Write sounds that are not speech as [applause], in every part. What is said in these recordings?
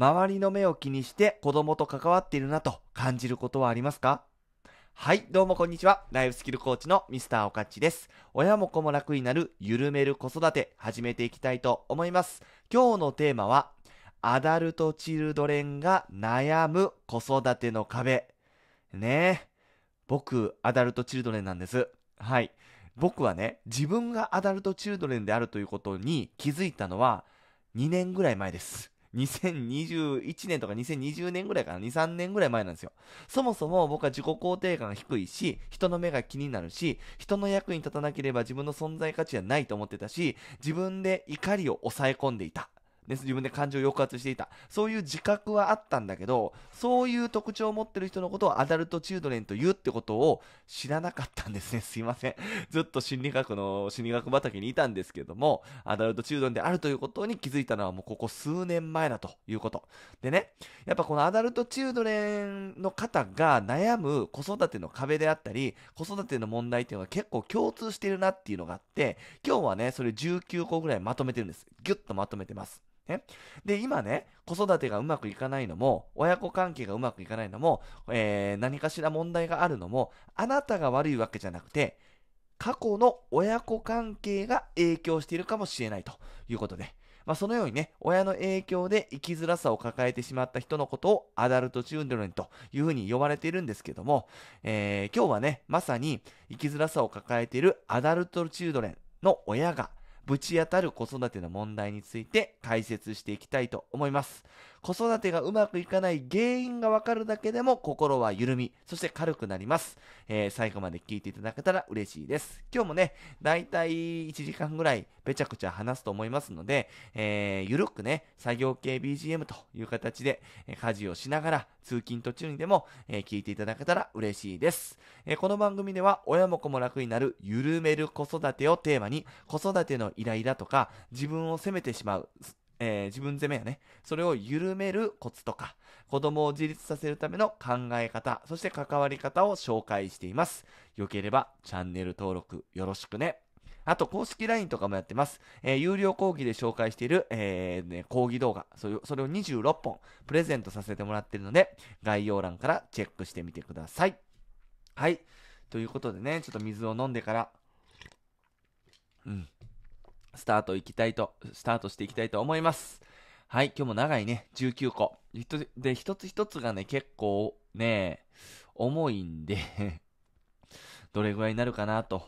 周りの目を気にして子供と関わっているなと感じることはありますかはい、どうもこんにちは。ライフスキルコーチのミスターオカッチです。親も子も楽になる緩める子育て始めていきたいと思います。今日のテーマは、アダルトチルドレンが悩む子育ての壁。ねえ。僕、アダルトチルドレンなんです。はい。僕はね、自分がアダルトチルドレンであるということに気づいたのは2年ぐらい前です。2021年とか2020年ぐらいかな、2、3年ぐらい前なんですよ。そもそも僕は自己肯定感が低いし、人の目が気になるし、人の役に立たなければ自分の存在価値はないと思ってたし、自分で怒りを抑え込んでいた。ね、自分で感情を抑圧していた。そういう自覚はあったんだけど、そういう特徴を持ってる人のことをアダルトチルドレンと言うってことを知らなかったんですね。[laughs] すいません。ずっと心理学の、心理学畑にいたんですけども、アダルトチルドレンであるということに気づいたのはもうここ数年前だということ。でね、やっぱこのアダルトチルドレンの方が悩む子育ての壁であったり、子育ての問題っていうのは結構共通してるなっていうのがあって、今日はね、それ19個ぐらいまとめてるんです。ぎゅっとまとめてます。ね。で、今ね、子育てがうまくいかないのも、親子関係がうまくいかないのも、えー、何かしら問題があるのも、あなたが悪いわけじゃなくて、過去の親子関係が影響しているかもしれないということで、まあ、そのようにね、親の影響で生きづらさを抱えてしまった人のことをアダルトチューンドルンというふうに呼ばれているんですけども、えー、今日はね、まさに生きづらさを抱えているアダルトチュードレンの親がぶち当たる子育ての問題について解説していきたいと思います。子育てがうまくいかない原因がわかるだけでも心は緩み、そして軽くなります。えー、最後まで聞いていただけたら嬉しいです。今日もね、だいたい1時間ぐらいべちゃくちゃ話すと思いますので、えー、ゆるくね、作業系 BGM という形で、え家事をしながら通勤途中にでも、えー、聞いていただけたら嬉しいです、えこの番組では親も子も楽になる緩める子育てをテーマに子育てのイライラとか自分を責めてしまうえー、自分責めやね、それを緩めるコツとか、子供を自立させるための考え方、そして関わり方を紹介しています。よければチャンネル登録よろしくね。あと、公式 LINE とかもやってます。えー、有料講義で紹介している、えー、ね、講義動画それ、それを26本プレゼントさせてもらってるので、概要欄からチェックしてみてください。はい。ということでね、ちょっと水を飲んでから、うん。スタートいきたいと、スタートしていきたいと思います。はい、今日も長いね、19個。で、一つ一つがね、結構ね、重いんで [laughs] どれぐらいになるかなと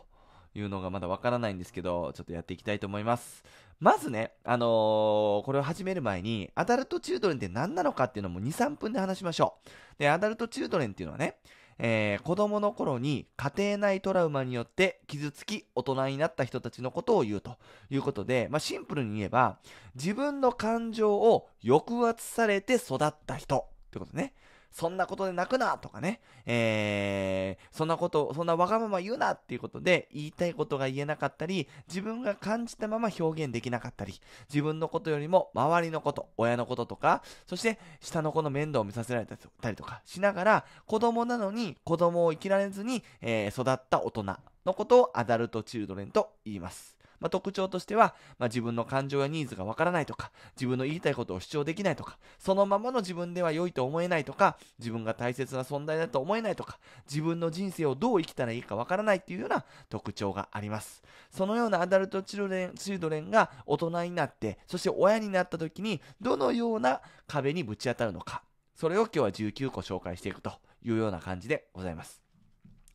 いうのがまだわからないんですけど、ちょっとやっていきたいと思います。まずね、あのー、これを始める前に、アダルトチュードレンって何なのかっていうのも2、3分で話しましょう。で、アダルトチュードレンっていうのはね、えー、子供の頃に家庭内トラウマによって傷つき大人になった人たちのことを言うということで、まあ、シンプルに言えば、自分の感情を抑圧されて育った人ってことね。そんなことで泣くなとかね、えー、そんなこと、そんなわがまま言うなっていうことで言いたいことが言えなかったり、自分が感じたまま表現できなかったり、自分のことよりも周りのこと、親のこととか、そして下の子の面倒を見させられたりとかしながら、子供なのに子供を生きられずに、えー、育った大人のことをアダルトチルドレンと言います。まあ、特徴としては、まあ、自分の感情やニーズがわからないとか、自分の言いたいことを主張できないとか、そのままの自分では良いと思えないとか、自分が大切な存在だと思えないとか、自分の人生をどう生きたらいいかわからないっていうような特徴があります。そのようなアダルトチルレンチルドレンが大人になって、そして親になった時に、どのような壁にぶち当たるのか。それを今日は19個紹介していくというような感じでございます。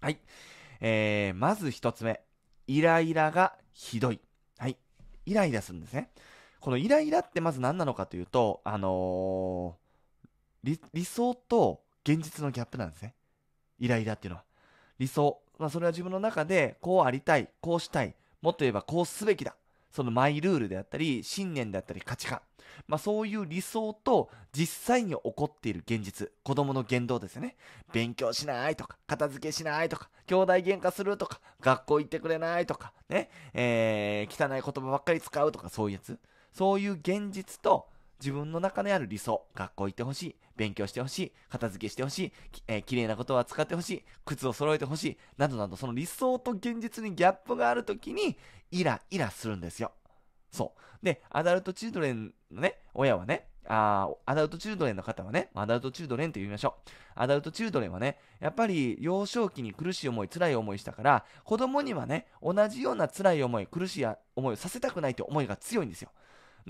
はい。えー、まず1つ目。イライラがひどい。はい。イライラするんですね。このイライラってまず何なのかというと、あのー、理想と現実のギャップなんですね。イライラっていうのは。理想。まあ、それは自分の中で、こうありたい、こうしたい、もっと言えばこうすべきだそのマイルールであったり、信念であったり価値観。まあそういう理想と実際に起こっている現実、子供の言動ですよね。勉強しないとか、片付けしないとか、兄弟喧嘩するとか、学校行ってくれないとか、ね、えー、汚い言葉ばっかり使うとかそういうやつ。そういう現実と自分の中にある理想、学校行ってほしい、勉強してほしい、片付けしてほしい、えー、綺麗なことは使ってほしい、靴を揃えてほしい、などなど、その理想と現実にギャップがあるときに、イライラするんですよ。そう。で、アダルトチルドレンのね、親はね、あアダルトチルドレンの方はね、アダルトチルドレンと言いましょう。アダルトチルドレンはね、やっぱり幼少期に苦しい思い、辛い思いしたから、子供にはね、同じような辛い思い、苦しい思いをさせたくないという思いが強いんですよ。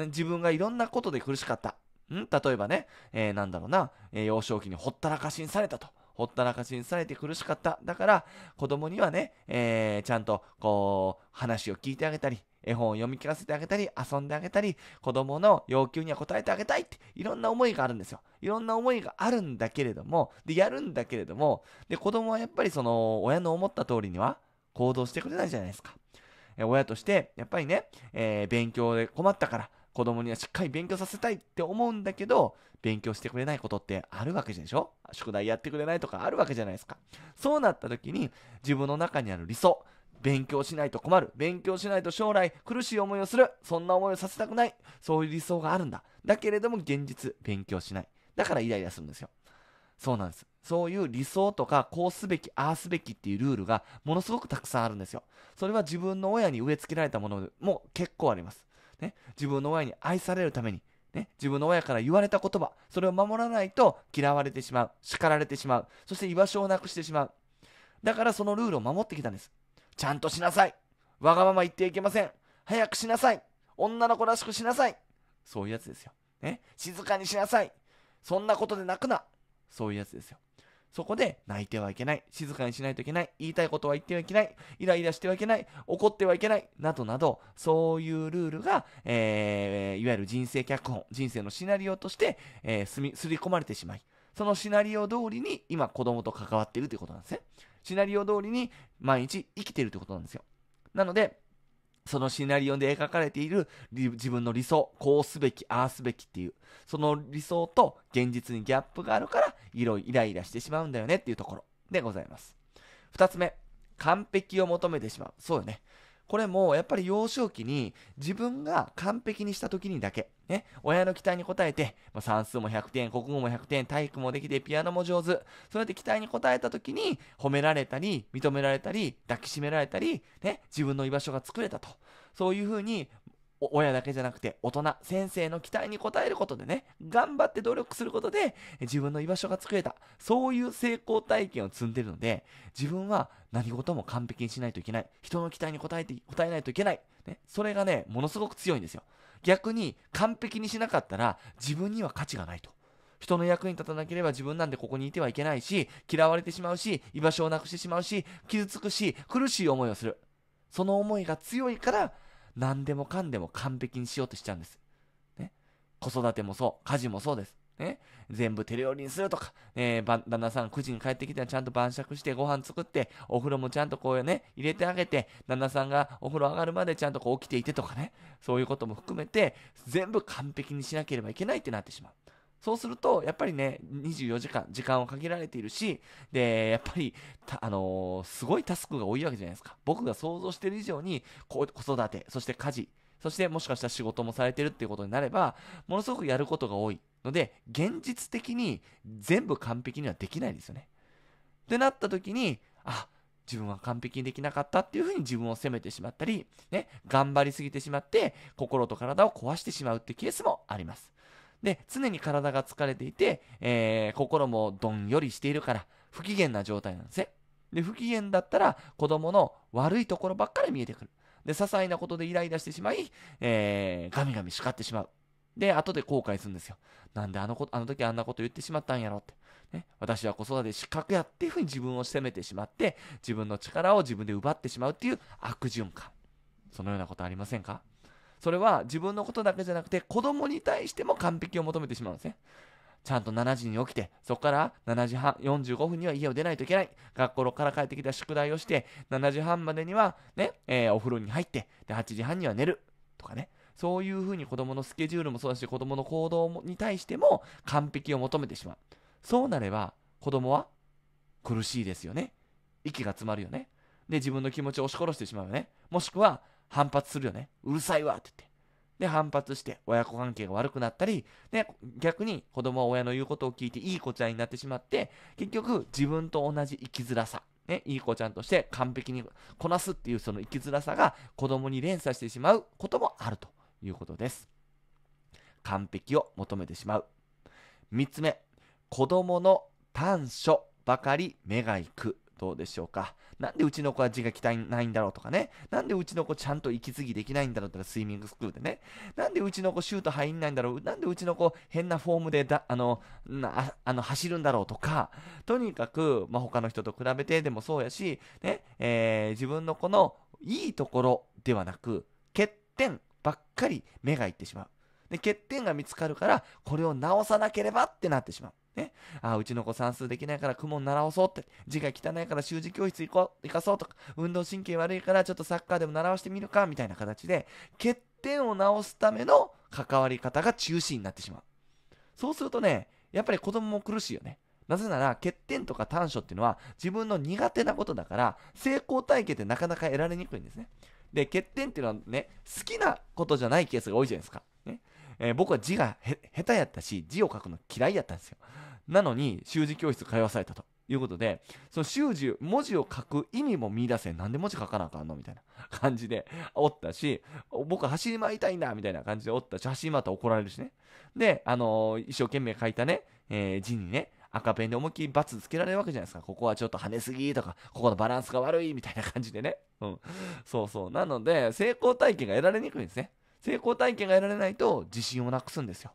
自分がいろんなことで苦しかった。ん例えばね、えー、なんだろうな、えー、幼少期にほったらかしにされたと。ほったらかしにされて苦しかった。だから、子供にはね、えー、ちゃんと、こう、話を聞いてあげたり、絵本を読み聞かせてあげたり、遊んであげたり、子供の要求には応えてあげたいって、いろんな思いがあるんですよ。いろんな思いがあるんだけれども、で、やるんだけれども、で、子供はやっぱりその、親の思った通りには行動してくれないじゃないですか。え親として、やっぱりね、えー、勉強で困ったから、子供にはしっかり勉強させたいって思うんだけど、勉強してくれないことってあるわけでしょ宿題やってくれないとかあるわけじゃないですか。そうなった時に、自分の中にある理想、勉強しないと困る。勉強しないと将来苦しい思いをする。そんな思いをさせたくない。そういう理想があるんだ。だけれども現実、勉強しない。だからイライラするんですよ。そうなんです。そういう理想とか、こうすべき、ああすべきっていうルールがものすごくたくさんあるんですよ。それは自分の親に植え付けられたものも結構あります。ね、自分の親に愛されるために、ね、自分の親から言われた言葉、それを守らないと嫌われてしまう、叱られてしまう、そして居場所をなくしてしまう。だからそのルールを守ってきたんです。ちゃんとしなさい。わがまま言っていけません。早くしなさい。女の子らしくしなさい。そういうやつですよ。ね、静かにしなさい。そんなことで泣くな。そういうやつですよ。そこで泣いてはいけない、静かにしないといけない、言いたいことは言ってはいけない、イライラしてはいけない、怒ってはいけない、などなど、そういうルールが、えー、いわゆる人生脚本、人生のシナリオとして、えー、すみ、すり込まれてしまい、そのシナリオ通りに今子供と関わっているということなんですね。シナリオ通りに毎日生きているということなんですよ。なので、そのシナリオで描かれている自分の理想、こうすべき、ああすべきっていう、その理想と現実にギャップがあるから、いろいろイライラしてしまうんだよねっていうところでございます。二つ目、完璧を求めてしまう。そうよね。これもやっぱり幼少期に自分が完璧にした時にだけ、ね、親の期待に応えて、まあ、算数も100点、国語も100点、体育もできて、ピアノも上手。そうやって期待に応えた時に褒められたり、認められたり、抱きしめられたり、ね、自分の居場所が作れたと。そういうふうに親だけじゃなくて大人、先生の期待に応えることでね、頑張って努力することで自分の居場所が作れた、そういう成功体験を積んでるので、自分は何事も完璧にしないといけない。人の期待に応えて、応えないといけない。ね、それがね、ものすごく強いんですよ。逆に完璧にしなかったら自分には価値がないと。人の役に立たなければ自分なんでここにいてはいけないし、嫌われてしまうし、居場所をなくしてしまうし、傷つくし、苦しい思いをする。その思いが強いから、何でもかんでも完璧にしようとしちゃうんです。ね。子育てもそう、家事もそうです。ね、全部手料理にするとか、えー、旦那さん9時に帰ってきたらちゃんと晩酌してご飯作って、お風呂もちゃんとこうね、入れてあげて、旦那さんがお風呂上がるまでちゃんとこう起きていてとかね、そういうことも含めて、全部完璧にしなければいけないってなってしまう。そうすると、やっぱりね、24時間、時間を限られているし、で、やっぱり、あのー、すごいタスクが多いわけじゃないですか。僕が想像している以上に、子育て、そして家事、そしてもしかしたら仕事もされてるっていうことになれば、ものすごくやることが多いので、現実的に全部完璧にはできないですよね。ってなった時に、あ、自分は完璧にできなかったっていうふうに自分を責めてしまったり、ね、頑張りすぎてしまって、心と体を壊してしまうってケースもあります。で、常に体が疲れていて、えー、心もどんよりしているから、不機嫌な状態なんですね。で、不機嫌だったら、子供の悪いところばっかり見えてくる。で、些細なことでイライラしてしまい、えー、ガミガミ叱ってしまう。で、後で後悔するんですよ。なんであのこと、あの時あんなこと言ってしまったんやろって。ね、私は子育て失格やっていうふうに自分を責めてしまって、自分の力を自分で奪ってしまうっていう悪循環。そのようなことありませんかそれは自分のことだけじゃなくて子供に対しても完璧を求めてしまうんですね。ちゃんと7時に起きて、そこから7時半、45分には家を出ないといけない。学校から帰ってきた宿題をして、7時半までにはね、えー、お風呂に入って、で、8時半には寝る。とかね。そういうふうに子供のスケジュールもそうだし、子供の行動に対しても完璧を求めてしまう。そうなれば、子供は苦しいですよね。息が詰まるよね。で、自分の気持ちを押し殺してしまうよね。もしくは、反発するよね。うるさいわって言って。で、反発して親子関係が悪くなったり、で、逆に子供は親の言うことを聞いていい子ちゃんになってしまって、結局自分と同じ生きづらさ、ね、いい子ちゃんとして完璧にこなすっていうその生きづらさが子供に連鎖してしまうこともあるということです。完璧を求めてしまう。3つ目、子供の短所ばかり目が行く。どうでしょうか。なんでうちの子は字が汚いないんだろうとかね。なんでうちの子ちゃんと息継ぎできないんだろうってスイミングスクールでね。なんでうちの子シュート入んないんだろう。なんでうちの子変なフォームでだ、あの、なあの走るんだろうとか。とにかく、まあ、他の人と比べてでもそうやし、ね、えー、自分の子のいいところではなく、欠点ばっかり目がいってしまう。で、欠点が見つかるから、これを直さなければってなってしまう。ね、あうちの子算数できないから公文習おそうって、字が汚いから習字教室行こう、行かそうとか、運動神経悪いからちょっとサッカーでも習わしてみるか、みたいな形で、欠点を直すための関わり方が中心になってしまう。そうするとね、やっぱり子供も苦しいよね。なぜなら、欠点とか短所っていうのは自分の苦手なことだから、成功体験ってなかなか得られにくいんですね。で、欠点っていうのはね、好きなことじゃないケースが多いじゃないですか。ねえー、僕は字が下手やったし、字を書くの嫌いやったんですよ。なのに習字教室通わされたということでその習字文字を書く意味も見出せなんで文字書かなあかんのみたいな [laughs] 感じで [laughs] おったし僕は走り回りたいんだみたいな感じでおったし走り回ったら怒られるしねで、あのー、一生懸命書いたね、えー、字にね赤ペンで思いっきり罰つけられるわけじゃないですか。ここはちょっと跳ねすぎとか、ここのバランスが悪いみたいな [laughs] 感じでね。うん。そうそう。なので、成功体験が得られにくいんですね。成功体験が得られないと自信をなくすんですよ。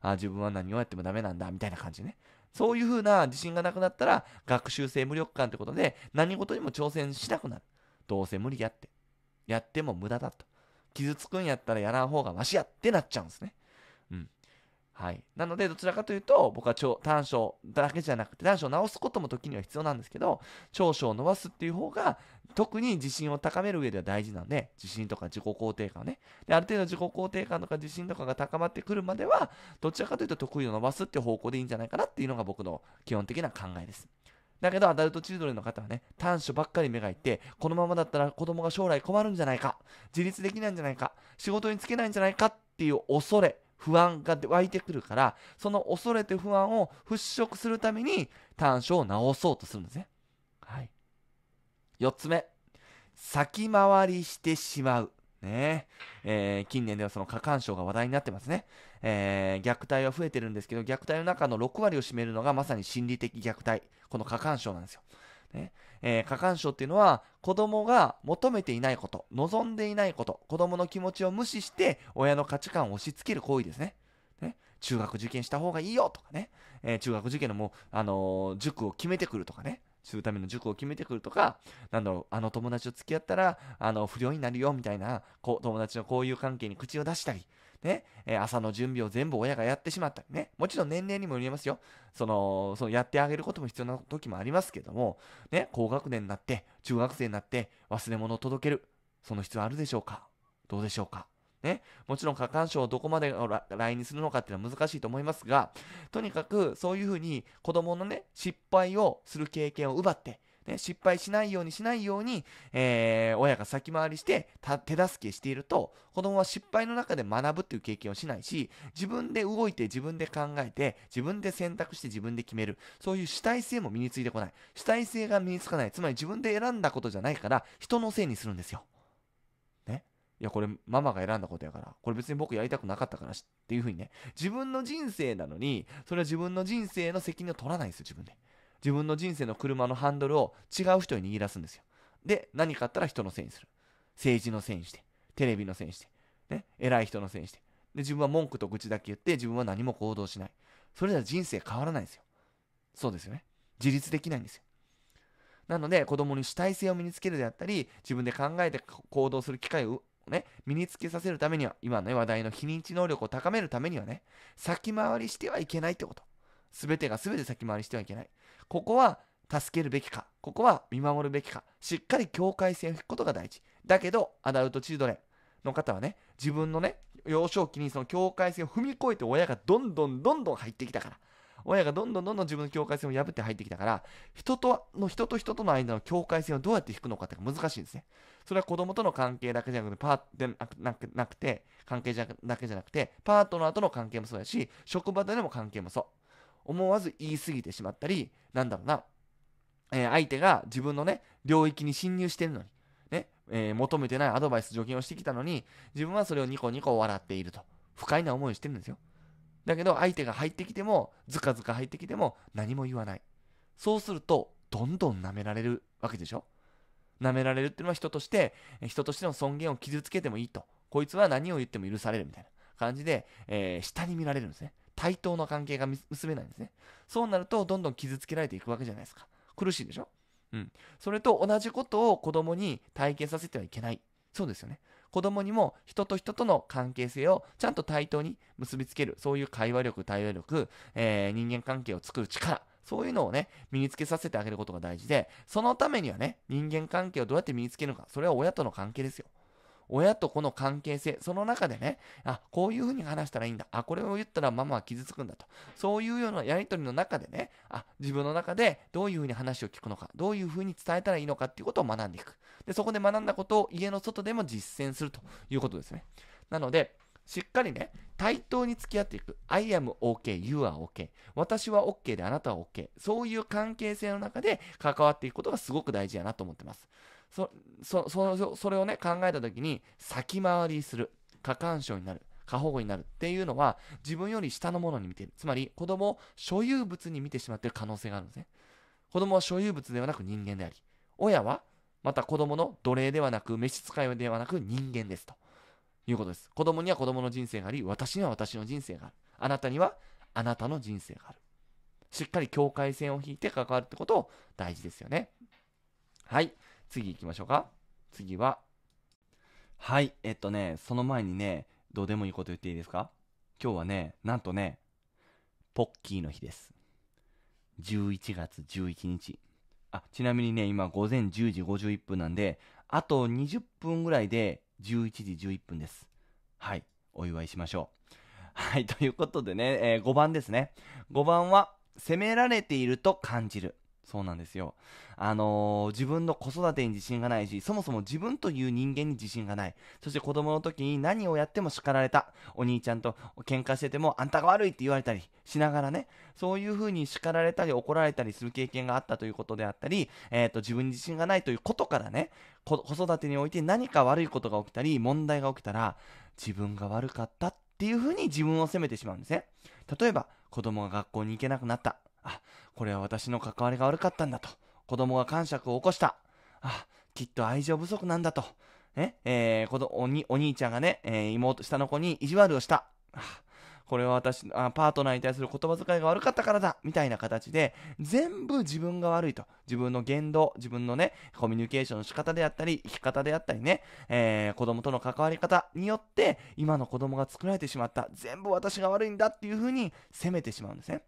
あ自分は何をやってもダメなんだ、みたいな感じね。そういうふうな自信がなくなったら、学習性無力感ってことで、何事にも挑戦しなくなる。どうせ無理やって。やっても無駄だと。傷つくんやったらやらん方がマシやってなっちゃうんですね。はい、なのでどちらかというと僕は短所だけじゃなくて短所を直すことも時には必要なんですけど長所を伸ばすっていう方が特に自信を高める上では大事なので自信とか自己肯定感ねである程度自己肯定感とか自信とかが高まってくるまではどちらかというと得意を伸ばすっていう方向でいいんじゃないかなっていうのが僕の基本的な考えです。だけど、アダルトチルドレンの方はね、短所ばっかり目がいって、このままだったら子供が将来困るんじゃないか、自立できないんじゃないか、仕事に就けないんじゃないかっていう恐れ、不安が湧いてくるからその恐れて不安を払拭するために短所を直そうとするんですね。はい、4つ目先回りしてしまう。ねえー、近年ではその過干渉が話題になってますね、えー、虐待は増えてるんですけど虐待の中の6割を占めるのがまさに心理的虐待この過干渉なんですよ、ねえー、過干渉っていうのは子供が求めていないこと、望んでいないこと、子供の気持ちを無視して親の価値観を押し付ける行為ですね。ね中学受験した方がいいよとかね、えー、中学受験のもう、あのー、塾を決めてくるとかね、するための塾を決めてくるとか、なんだろう、あの友達と付き合ったら、あの、不良になるよみたいな、こう、友達の交友関係に口を出したり、ね、え朝の準備を全部親がやってしまったりね、もちろん年齢にもよりますよ。その、そのやってあげることも必要な時もありますけども、ね、高学年になって、中学生になって、忘れ物を届ける。その必要あるでしょうかどうでしょうかね、もちろん過干渉をどこまで来にするのかっていうのは難しいと思いますが、とにかくそういうふうに子供のね、失敗をする経験を奪って、ね、失敗しないようにしないように、えー、親が先回りして手助けしていると子供は失敗の中で学ぶっていう経験をしないし自分で動いて自分で考えて自分で選択して自分で決めるそういう主体性も身についてこない主体性が身につかないつまり自分で選んだことじゃないから人のせいにするんですよ。いやこれママが選んだことやからこれ別に僕やりたくなかったからしっていうふうにね自分の人生なのにそれは自分の人生の責任を取らないんですよ自分で。自分の人生の車のハンドルを違う人に握らすんですよ。で、何かあったら人のせいにする。政治のせいにして、テレビのせいにして、ね、偉い人のせいにして。で、自分は文句と愚痴だけ言って、自分は何も行動しない。それじゃ人生変わらないんですよ。そうですよね。自立できないんですよ。なので、子供に主体性を身につけるであったり、自分で考えて行動する機会をね、身につけさせるためには、今のね、話題の非認知能力を高めるためにはね、先回りしてはいけないってこと。全てが全て先回りしてはいけないここは助けるべきかここは見守るべきかしっかり境界線を引くことが大事だけどアダルトチルドレンの方はね自分のね幼少期にその境界線を踏み越えて親がどんどんどんどん入ってきたから親がどんどんどんどん自分の境界線を破って入ってきたから人との人と人との間の境界線をどうやって引くのかって難しいんですねそれは子供との関係だけじゃなくてパーななくて関係だけじゃなくてパートナーとの関係もそうやし職場での関係もそう思わず言い過ぎてしまったりなんだろうな、えー、相手が自分のね領域に侵入してるのにね、えー、求めてないアドバイス助言をしてきたのに自分はそれをニコニコ笑っていると不快な思いをしてるんですよだけど相手が入ってきてもずかずか入ってきても何も言わないそうするとどんどん舐められるわけでしょ舐められるっていうのは人として人としての尊厳を傷つけてもいいとこいつは何を言っても許されるみたいな感じで、えー、下に見られるんですね対等の関係が結べないんですね。そうなると、どんどん傷つけられていくわけじゃないですか。苦しいでしょうん。それと同じことを子供に体験させてはいけない。そうですよね。子供にも人と人との関係性をちゃんと対等に結びつける。そういう会話力、対話力、えー、人間関係を作る力。そういうのをね、身につけさせてあげることが大事で、そのためにはね、人間関係をどうやって身につけるのか、それは親との関係ですよ。親と子の関係性、その中でね、あ、こういうふうに話したらいいんだ。あ、これを言ったらママは傷つくんだと。そういうようなやりとりの中でね、あ、自分の中でどういうふうに話を聞くのか、どういうふうに伝えたらいいのかっていうことを学んでいく。で、そこで学んだことを家の外でも実践するということですね。なので、しっかりね、対等に付き合っていく。I am OK, you are OK. 私は OK であなたは OK。そういう関係性の中で関わっていくことがすごく大事やなと思ってます。そそそそれをね考えた時に先回りする過干渉になる過保護になるっていうのは自分より下のものに見ているつまり子供を所有物に見てしまっている可能性があるんですね子供は所有物ではなく人間であり親はまた子供の奴隷ではなく召使いではなく人間ですということです子供には子供の人生があり私には私の人生があるあなたにはあなたの人生があるしっかり境界線を引いて関わるってことを大事ですよねはい。次行きましょうか。次は。はい、えっとね、その前にね、どうでもいいこと言っていいですか今日はね、なんとね、ポッキーの日です。11月11日。あ、ちなみにね、今午前10時51分なんで、あと20分ぐらいで11時11分です。はい、お祝いしましょう。はい、ということでね、えー、5番ですね。5番は、責められていると感じる。そうなんですよ。あのー、自分の子育てに自信がないし、そもそも自分という人間に自信がない。そして子供の時に何をやっても叱られた。お兄ちゃんと喧嘩してても、あんたが悪いって言われたりしながらね、そういう風に叱られたり怒られたりする経験があったということであったり、えっ、ー、と、自分に自信がないということからね、子育てにおいて何か悪いことが起きたり、問題が起きたら、自分が悪かったっていう風に自分を責めてしまうんですね。例えば、子供が学校に行けなくなった。あこれは私の関わりが悪かったんだと子供が感触を起こしたあきっと愛情不足なんだと、え、えー、子おにお兄ちゃんがね、えー、妹下の子に意地悪をしたあこれは私あパートナーに対する言葉遣いが悪かったからだみたいな形で全部自分が悪いと自分の言動自分のねコミュニケーションの仕方であったり生き方であったりね、えー、子供との関わり方によって今の子供が作られてしまった全部私が悪いんだっていうふうに責めてしまうんですね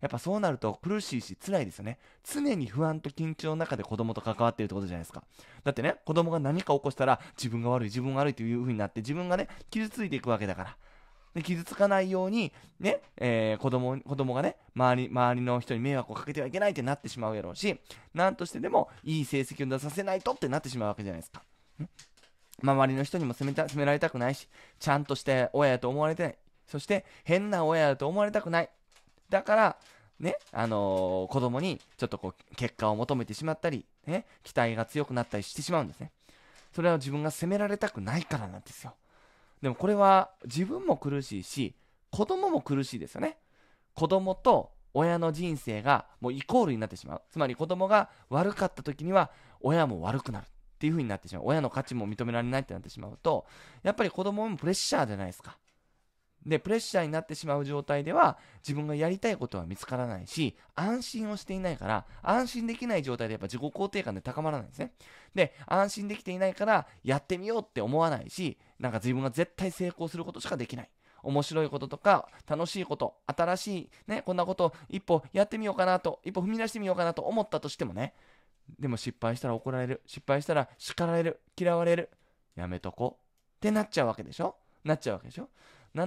やっぱそうなると苦しいし辛いですよね。常に不安と緊張の中で子供と関わってるってことじゃないですか。だってね、子供が何か起こしたら自分が悪い、自分が悪いという風になって自分がね、傷ついていくわけだから。で傷つかないように、ね、えー、子供、子供がね、周り、周りの人に迷惑をかけてはいけないってなってしまうやろうし、なんとしてでもいい成績を出させないとってなってしまうわけじゃないですか。周りの人にも責めた責められたくないし、ちゃんとして親やと思われてない。そして、変な親やと思われたくない。だから、ね、あのー、子供にちょっとこう、結果を求めてしまったり、ね、期待が強くなったりしてしまうんですね。それは自分が責められたくないからなんですよ。でもこれは自分も苦しいし、子供も苦しいですよね。子供と親の人生がもうイコールになってしまう。つまり子供が悪かった時には親も悪くなるっていう風になってしまう。親の価値も認められないってなってしまうと、やっぱり子供もプレッシャーじゃないですか。で、プレッシャーになってしまう状態では、自分がやりたいことは見つからないし、安心をしていないから、安心できない状態でやっぱ自己肯定感で高まらないんですね。で、安心できていないから、やってみようって思わないし、なんか自分が絶対成功することしかできない。面白いこととか、楽しいこと、新しい、ね、こんなこと一歩やってみようかなと、一歩踏み出してみようかなと思ったとしてもね、でも失敗したら怒られる、失敗したら叱られる、嫌われる、やめとこってなっちゃうわけでしょなっちゃうわけでしょ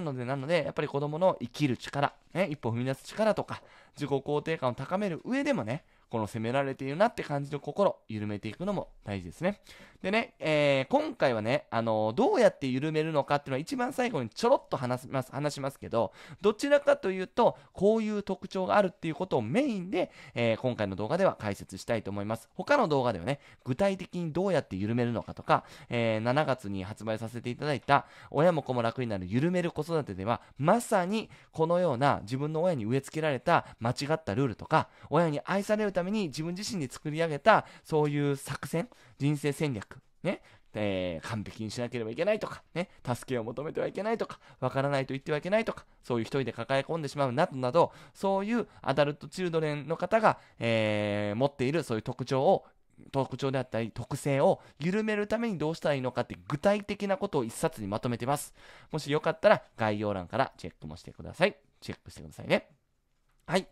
なので、なので、やっぱり子供の生きる力、ね、一歩踏み出す力とか、自己肯定感を高める上でもね、この責められているなって感じの心、緩めていくのも大事ですね。でね、えー、今回はね、あのー、どうやって緩めるのかっていうのは一番最後にちょろっと話します、話しますけど、どちらかというと、こういう特徴があるっていうことをメインで、えー、今回の動画では解説したいと思います。他の動画ではね、具体的にどうやって緩めるのかとか、えー、7月に発売させていただいた、親も子も楽になる緩める子育てでは、まさにこのような自分の親に植え付けられた間違ったルールとか、親に愛されるためために自分自身で作り上げたそういう作戦人生戦略ねえー、完璧にしなければいけないとか、ね、助けを求めてはいけないとか、わからないと言ってはいけないとか、そういう一人で抱え込んでしまうなどなど、そういうアダルトチルドレンの方が、えー、持っているそういう特徴を、特徴であったり特性を緩めるためにどうしたらいいのかって具体的なことを一冊にまとめてます。もしよかったら概要欄からチェックもしてください。チェックしてくださいね。はい。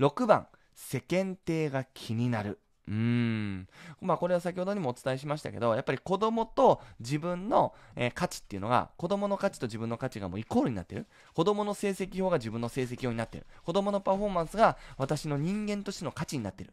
6番。世間体が気になる。うーん。まあこれは先ほどにもお伝えしましたけど、やっぱり子供と自分の、えー、価値っていうのが、子供の価値と自分の価値がもうイコールになってる。子供の成績表が自分の成績表になってる。子供のパフォーマンスが私の人間としての価値になってる。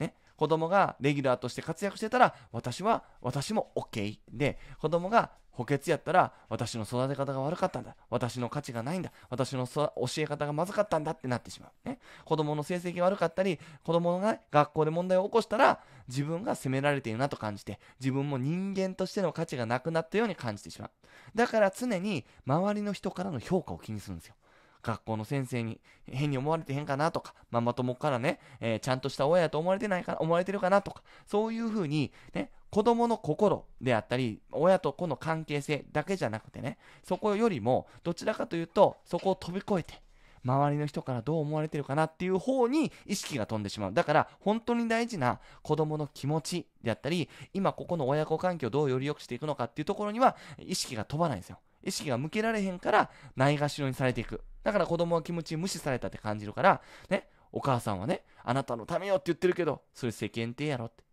ね。子供がレギュラーとして活躍してたら、私は、私も OK。で、子供が補欠やったら私の育て方が悪かったんだ私の価値がないんだ私の教え方がまずかったんだってなってしまう、ね、子供の成績が悪かったり子供が、学校で問題を起こしたら自分が責められているなと感じて自分も人間としての価値がなくなったように感じてしまうだから常に周りの人からの評価を気にするんですよ学校の先生に変に思われてへんかなとか、ママ友からね、えー、ちゃんとした親やと思われてないか、思われてるかなとか、そういうふうにね、子供の心であったり、親と子の関係性だけじゃなくてね、そこよりも、どちらかというと、そこを飛び越えて、周りの人からどう思われてるかなっていう方に意識が飛んでしまう。だから、本当に大事な子供の気持ちであったり、今ここの親子関係をどうより良くしていくのかっていうところには、意識が飛ばないんですよ。意識が向けられへんから、ないがしろにされていく。だから子供は気持ち無視されたって感じるから、ね、お母さんはね、あなたのためよって言ってるけど、それ世間体やろって。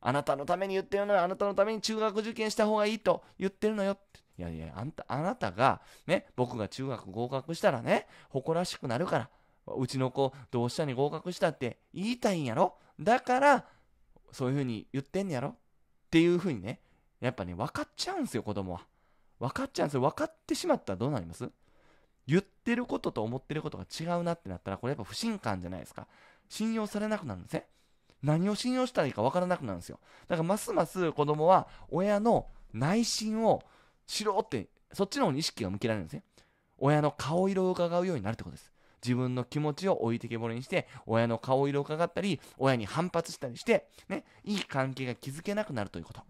あなたのために言ってるのよ。あなたのために中学受験した方がいいと言ってるのよいやいや、あんた、あなたが、ね、僕が中学合格したらね、誇らしくなるから、うちの子、同志社に合格したって言いたいんやろだから、そういうふうに言ってんやろっていうふうにね、やっぱね、分かっちゃうんですよ、子供は。分かっちゃうんですよ。分かってしまったらどうなります言ってることと思ってることが違うなってなったら、これやっぱ不信感じゃないですか。信用されなくなるんですね。何を信用したらいいか分からなくなるんですよだからますます子供は親の内心を知ろうってそっちの方に意識が向けられるんですね親の顔色を伺うようになるってことです自分の気持ちを置いてけぼりにして親の顔色を伺ったり親に反発したりして、ね、いい関係が築けなくなるということ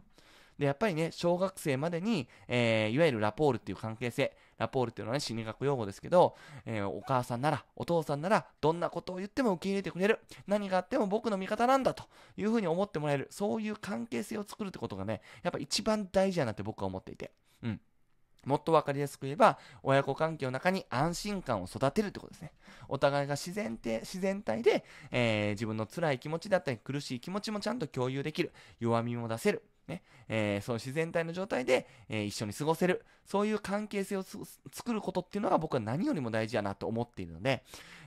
でやっぱりね小学生までに、えー、いわゆるラポールっていう関係性ラポールっていうのはね、心理学用語ですけど、えー、お母さんなら、お父さんなら、どんなことを言っても受け入れてくれる。何があっても僕の味方なんだというふうに思ってもらえる。そういう関係性を作るってことがね、やっぱ一番大事だなって僕は思っていて。うん。もっと分かりやすく言えば、親子関係の中に安心感を育てるってことですね。お互いが自然て自然体で、えー、自分の辛い気持ちだったり苦しい気持ちもちゃんと共有できる。弱みも出せる。ねえー、その自然体の状態で、えー、一緒に過ごせる、そういう関係性を作ることっていうのが僕は何よりも大事やなと思っているので、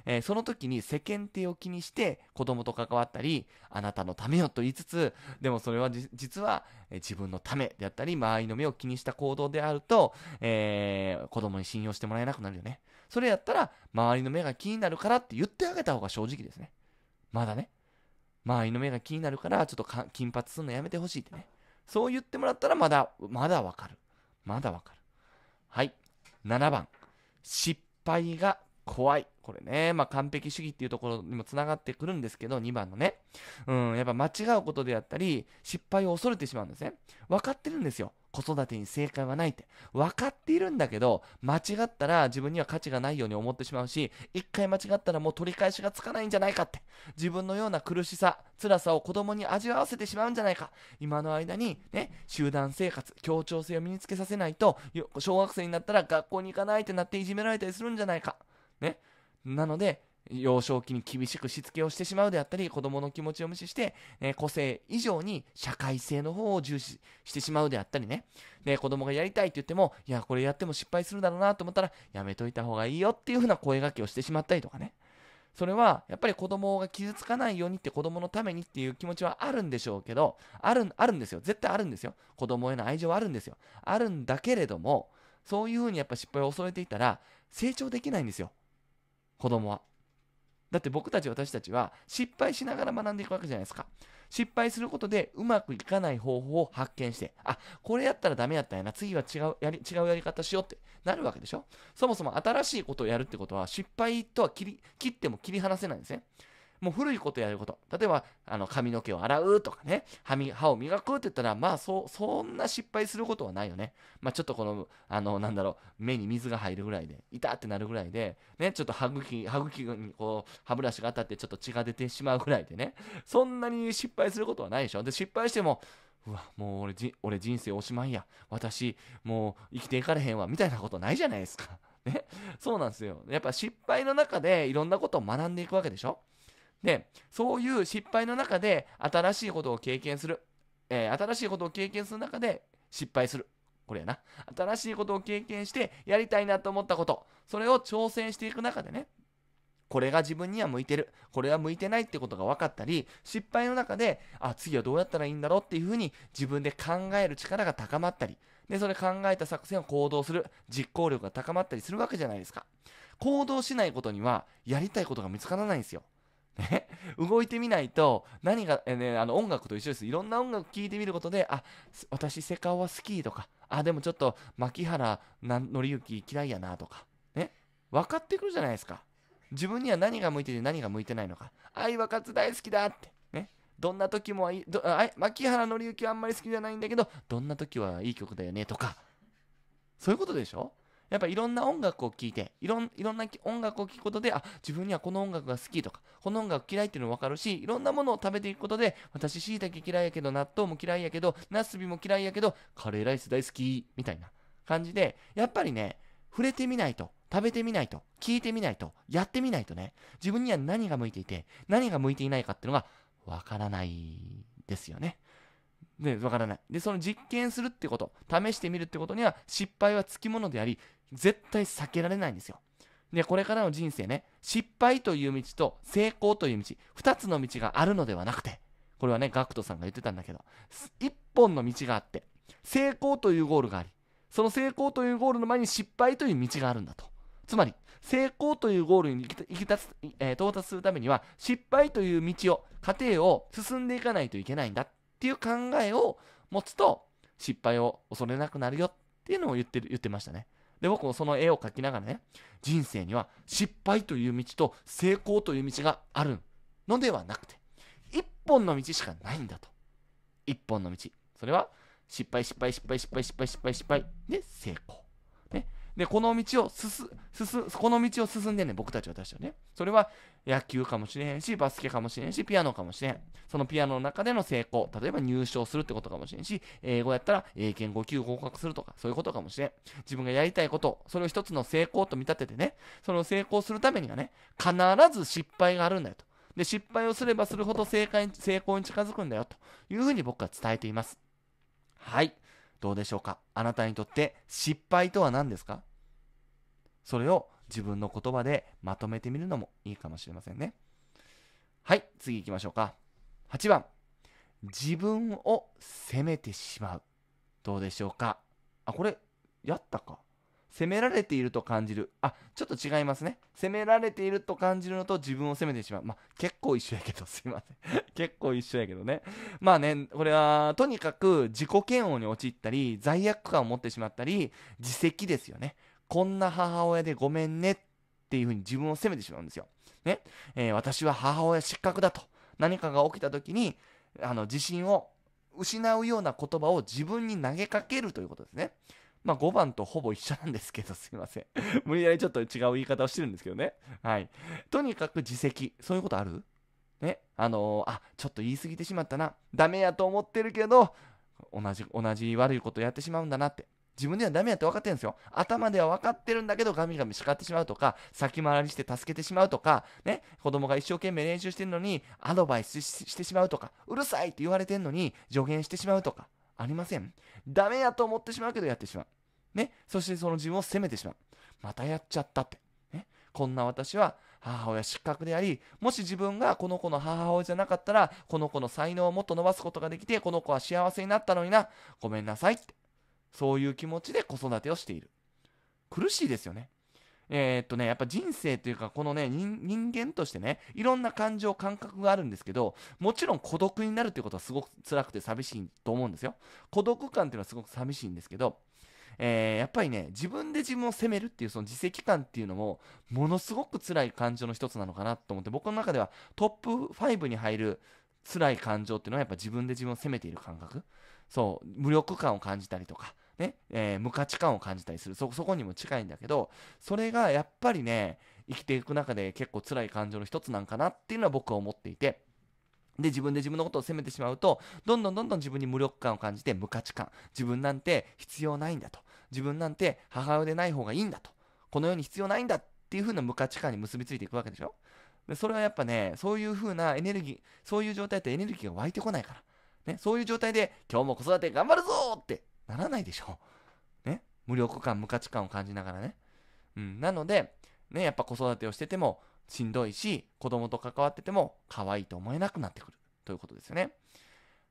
えー、その時に世間体を気にして子供と関わったり、あなたのためよと言いつつ、でもそれは実は、え自分のためであったり、周りの目を気にした行動であると、えー、子供に信用してもらえなくなるよね。それやったら、周りの目が気になるからって言ってあげた方が正直ですね。まだね。周りの目が気になるから、ちょっと金髪すんのやめてほしいってね。そう言ってもらったらまだ、まだわかる。まだわかる。はい。7番。失敗が怖い。これね、まあ、完璧主義っていうところにもつながってくるんですけど、2番のね。うん、やっぱ間違うことであったり、失敗を恐れてしまうんですね。分かってるんですよ。子育てに正解はないって分かっているんだけど間違ったら自分には価値がないように思ってしまうし一回間違ったらもう取り返しがつかないんじゃないかって自分のような苦しさ辛さを子供に味わわせてしまうんじゃないか今の間にね集団生活協調性を身につけさせないと小学生になったら学校に行かないってなっていじめられたりするんじゃないかねなので幼少期に厳しくしつけをしてしまうであったり、子供の気持ちを無視して、ね、個性以上に社会性の方を重視してしまうであったりね。で、子供がやりたいって言っても、いや、これやっても失敗するだろうなと思ったら、やめといた方がいいよっていうふうな声がけをしてしまったりとかね。それは、やっぱり子供が傷つかないようにって子供のためにっていう気持ちはあるんでしょうけど、ある、あるんですよ。絶対あるんですよ。子供への愛情はあるんですよ。あるんだけれども、そういうふうにやっぱ失敗を恐れていたら、成長できないんですよ。子供は。だって僕たち私たちは失敗しながら学んでいくわけじゃないですか。失敗することでうまくいかない方法を発見して、あ、これやったらダメやったんやな、次は違うやり違うやり方しようってなるわけでしょそもそも新しいことをやるってことは失敗とは切り切っても切り離せないんですね。もう古いことやること。例えば、あの髪の毛を洗うとかね、歯歯を磨くって言ったら、まあそ、そんな失敗することはないよね。まあ、ちょっとこの、あの、なんだろう、目に水が入るぐらいで、痛ってなるぐらいで、ね、ちょっと歯茎、歯茎にこう、歯ブラシが当たってちょっと血が出てしまうぐらいでね、そんなに失敗することはないでしょ。で、失敗しても、うわ、もう俺じ俺人生おしまいや。私、もう生きていかれへんわ。みたいなことないじゃないですか。ね。そうなんですよ。やっぱ失敗の中でいろんなことを学んでいくわけでしょ。で、そういう失敗の中で新しいことを経験する。えー、新しいことを経験する中で失敗する。これやな。新しいことを経験してやりたいなと思ったこと。それを挑戦していく中でね。これが自分には向いてる。これは向いてないってことが分かったり、失敗の中で、あ、次はどうやったらいいんだろうっていうふうに自分で考える力が高まったり、で、それ考えた作戦を行動する、実行力が高まったりするわけじゃないですか。行動しないことには、やりたいことが見つからないんですよ。ね、[laughs] 動いてみないと何が、えね、あの音楽と一緒ですいろんな音楽聴いてみることであ私セカオは好きとかあでもちょっと牧原紀之嫌いやなとか、ね、分かってくるじゃないですか自分には何が向いてて何が向いてないのか愛は勝つ大好きだってねどんな時もいどあ牧原紀之はあんまり好きじゃないんだけどどんな時はいい曲だよねとかそういうことでしょやっぱいろんな音楽を聴いて、いろんいろんな音楽を聴くことで、あ、自分にはこの音楽が好きとか、この音楽嫌いっていうの分かるし、いろんなものを食べていくことで、私、椎茸嫌いやけど、納豆も嫌いやけど、ナスビも嫌いやけど、カレーライス大好き、みたいな感じで、やっぱりね、触れてみないと、食べてみないと、聞いてみないと、やってみないとね、自分には何が向いていて、何が向いていないかっていうのが、わからないですよね。で、わからない。で、その実験するってこと、試してみるってことには、失敗はつきものであり、絶対避けられないんですよ。で、これからの人生ね、失敗という道と成功という道、2つの道があるのではなくて、これはね、ガクトさんが言ってたんだけど、1本の道があって、成功というゴールがあり、その成功というゴールの前に失敗という道があるんだと。つまり、成功というゴールに行きつ、えー、到達するためには、失敗という道を、過程を進んでいかないといけないんだっていう考えを持つと、失敗を恐れなくなるよっていうのを言ってる、言ってましたね。で、僕もその絵を描きながらね、人生には失敗という道と成功という道があるのではなくて、一本の道しかないんだと。一本の道。それは、失敗、失敗、失敗、失敗、失敗、失敗、失敗で成功。でこの道を進進この道を進んでね僕たちは私はねそれは野球かもしれへんしバスケかもしれへんしピアノかもしれへんそのピアノの中での成功例えば入賞するってことかもしれんし英語やったら英検5級合格するとかそういうことかもしれん自分がやりたいことそれを一つの成功と見立ててねその成功するためにはね必ず失敗があるんだよとで失敗をすればするほど正解成功に近づくんだよというふうに僕は伝えていますはいどうでしょうかあなたにとって失敗とは何ですかそれを自分の言葉でまとめてみるのもいいかもしれませんね。はい、次行きましょうか。8番。自分を責めてしまう。どうでしょうかあ、これ、やったか責められていると感じる。あ、ちょっと違いますね。責められていると感じるのと自分を責めてしまう。まあ、結構一緒やけど、[laughs] すいません。結構一緒やけどね。まあね、これは、とにかく自己嫌悪に陥ったり、罪悪感を持ってしまったり、自責ですよね。こんな母親でごめんねっていうふうに自分を責めてしまうんですよ。ね。えー、私は母親失格だと。何かが起きた時に、あの、自信を失うような言葉を自分に投げかけるということですね。まあ、5番とほぼ一緒なんですけど、すいません。[laughs] 無理やりちょっと違う言い方をしてるんですけどね。はい。とにかく自責。そういうことあるね。あのー、あ、ちょっと言い過ぎてしまったな。ダメやと思ってるけど、同じ、同じ悪いことやってしまうんだなって。自分ではダメやって分かってるんですよ。頭では分かってるんだけど、ガミガミ叱ってしまうとか、先回りして助けてしまうとか、ね、子供が一生懸命練習してるのに、アドバイスしてしまうとか、うるさいって言われてるのに、助言してしまうとか、ありませんダメやと思ってしまうけどやってしまう。ね。そしてその自分を責めてしまう。またやっちゃったって。ね。こんな私は母親失格であり、もし自分がこの子の母親じゃなかったら、この子の才能をもっと伸ばすことができて、この子は幸せになったのにな。ごめんなさいって。そういう気持ちで子育てをしている。苦しいですよね。えー、っとね、やっぱ人生というか、このね人、人間としてね、いろんな感情、感覚があるんですけど、もちろん孤独になるということはすごく辛くて寂しいと思うんですよ。孤独感っていうのはすごく寂しいんですけど、えー、やっぱりね、自分で自分を責めるっていうその自責感っていうのも、ものすごく辛い感情の一つなのかなと思って、僕の中ではトップ5に入る辛い感情っていうのはやっぱ自分で自分を責めている感覚。そう、無力感を感じたりとか、ね、えー、無価値観を感じたりするそ。そこにも近いんだけど、それがやっぱりね、生きていく中で結構辛い感情の一つなんかなっていうのは僕は思っていて、で、自分で自分のことを責めてしまうと、どんどんどんどん自分に無力感を感じて無価値観。自分なんて必要ないんだと。自分なんて母親でない方がいいんだと。この世に必要ないんだっていう風な無価値観に結びついていくわけでしょでそれはやっぱね、そういう風なエネルギー、そういう状態ってエネルギーが湧いてこないから。ね、そういう状態で、今日も子育て頑張るぞってならないでしょ。ね。無力感、無価値観を感じながらね。うん。なので、ね、やっぱ子育てをしててもしんどいし、子供と関わってても可愛いと思えなくなってくるということですよね。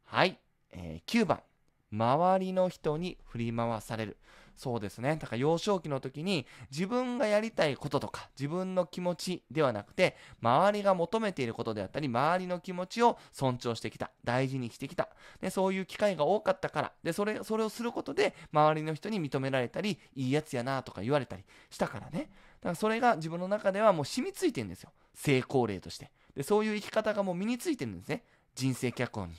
はい。えー、9番。周りの人に振り回される。そうですね。だから幼少期の時に自分がやりたいこととか自分の気持ちではなくて周りが求めていることであったり周りの気持ちを尊重してきた。大事にしてきた。で、そういう機会が多かったから。で、それ、それをすることで周りの人に認められたりいいやつやなとか言われたりしたからね。だからそれが自分の中ではもう染みついてるんですよ。成功例として。で、そういう生き方がもう身についてるんですね。人生脚本に。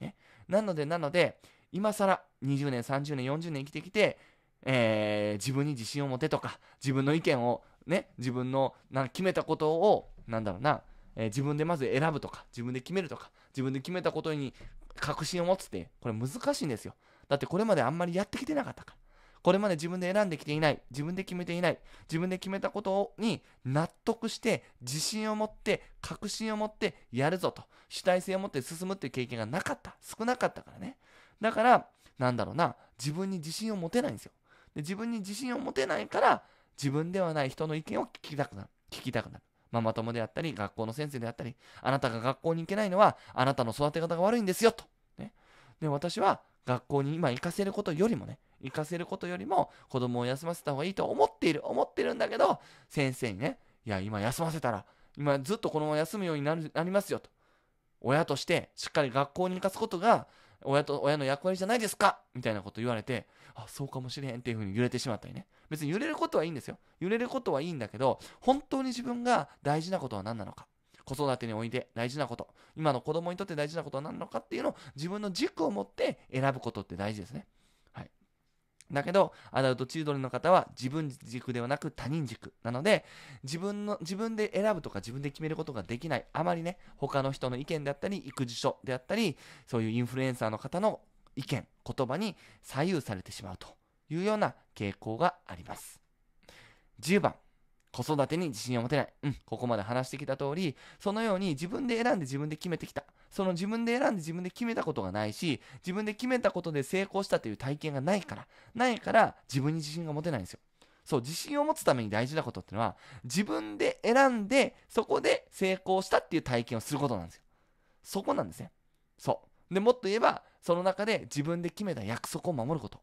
ね、なので、なので、今更20年、30年、40年生きてきて、えー、自分に自信を持てとか、自分の意見をね、自分のな決めたことを、なんだろうな、えー、自分でまず選ぶとか、自分で決めるとか、自分で決めたことに確信を持つって、これ難しいんですよ。だってこれまであんまりやってきてなかったから。これまで自分で選んできていない、自分で決めていない、自分で決めたことに納得して、自信を持って、確信を持ってやるぞと、主体性を持って進むっていう経験がなかった、少なかったからね。だから、なんだろうな、自分に自信を持てないんですよ。で自分に自信を持てないから自分ではない人の意見を聞きたくなる聞きたくなるママ友であったり学校の先生であったりあなたが学校に行けないのはあなたの育て方が悪いんですよと、ね、で私は学校に今行かせることよりもね行かせることよりも子供を休ませた方がいいと思っている思ってるんだけど先生にねいや今休ませたら今ずっとこのまま休むようになりますよと親としてしっかり学校に行かすことが親と、親の役割じゃないですかみたいなこと言われて、あ、そうかもしれへんっていうふうに揺れてしまったりね。別に揺れることはいいんですよ。揺れることはいいんだけど、本当に自分が大事なことは何なのか。子育てにおいて大事なこと、今の子供にとって大事なことは何なのかっていうのを自分の軸を持って選ぶことって大事ですね。だけど、アダルトチルドレンの方は自分軸ではなく他人軸。なので、自分の、自分で選ぶとか自分で決めることができない。あまりね、他の人の意見であったり、育児書であったり、そういうインフルエンサーの方の意見、言葉に左右されてしまうというような傾向があります。10番。子育てに自信を持てない。うん、ここまで話してきた通り、そのように自分で選んで自分で決めてきた。その自分で選んで自分で決めたことがないし、自分で決めたことで成功したという体験がないから、ないから自分に自信が持てないんですよ。そう、自信を持つために大事なことってのは、自分で選んで、そこで成功したっていう体験をすることなんですよ。そこなんですね。そう。で、もっと言えば、その中で自分で決めた約束を守ること。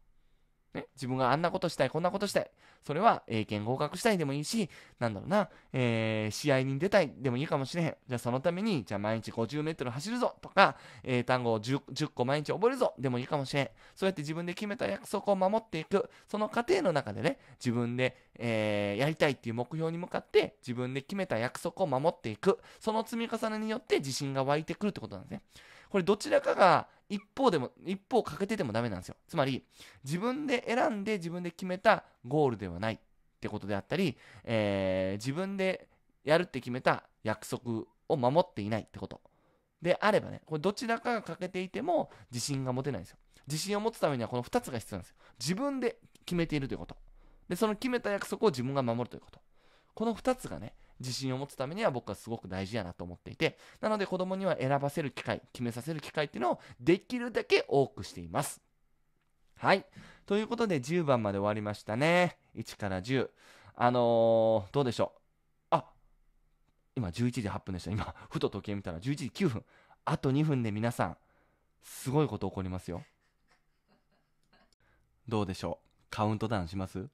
ね、自分があんなことしたい、こんなことしたい。それは、英検合格したいでもいいし、なんだろうな、えー、試合に出たいでもいいかもしれへん。じゃあそのために、じゃあ毎日50メートル走るぞとか、えー、単語を 10, 10, 個毎日覚えるぞでもいいかもしれへん。そうやって自分で決めた約束を守っていく。その過程の中でね、自分で、えー、やりたいっていう目標に向かって、自分で決めた約束を守っていく。その積み重ねによって自信が湧いてくるってことなんですね。これどちらかが一方でも、一方欠けててもダメなんですよ。つまり、自分で選んで自分で決めたゴールではないってことであったり、えー、自分でやるって決めた約束を守っていないってこと。であればね、これどちらかが欠けていても自信が持てないんですよ。自信を持つためにはこの2つが必要なんですよ。自分で決めているということ。で、その決めた約束を自分が守るということ。この2つがね、自信を持つためには僕はすごく大事やなと思っていて、なので子供には選ばせる機会、決めさせる機会っていうのをできるだけ多くしています。はい。ということで10番まで終わりましたね。1から10。あのー、どうでしょう。あ、今11時8分でした。今、ふと時計見たら11時9分。あと2分で皆さん、すごいこと起こりますよ。どうでしょう。カウントダウンします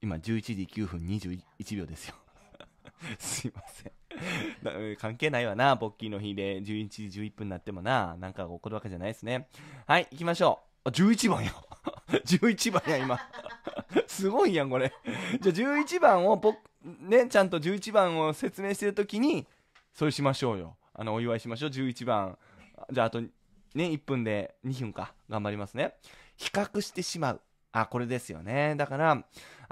今11時9分21秒ですよ。[laughs] すいません。[laughs] 関係ないわな、ポッキーの日で11時11分になってもな、なんか起こるわけじゃないですね。はい、行きましょう。あ、11番や。11 [laughs] 番や、今。すごいやん、これ。じゃあ11番をポ、ね、ちゃんと11番を説明してるときに、それしましょうよ。あの、お祝いしましょう、11番。じゃあ、あと、ね、1分で2分か。頑張りますね。比較してしまう。あ、これですよね。だから、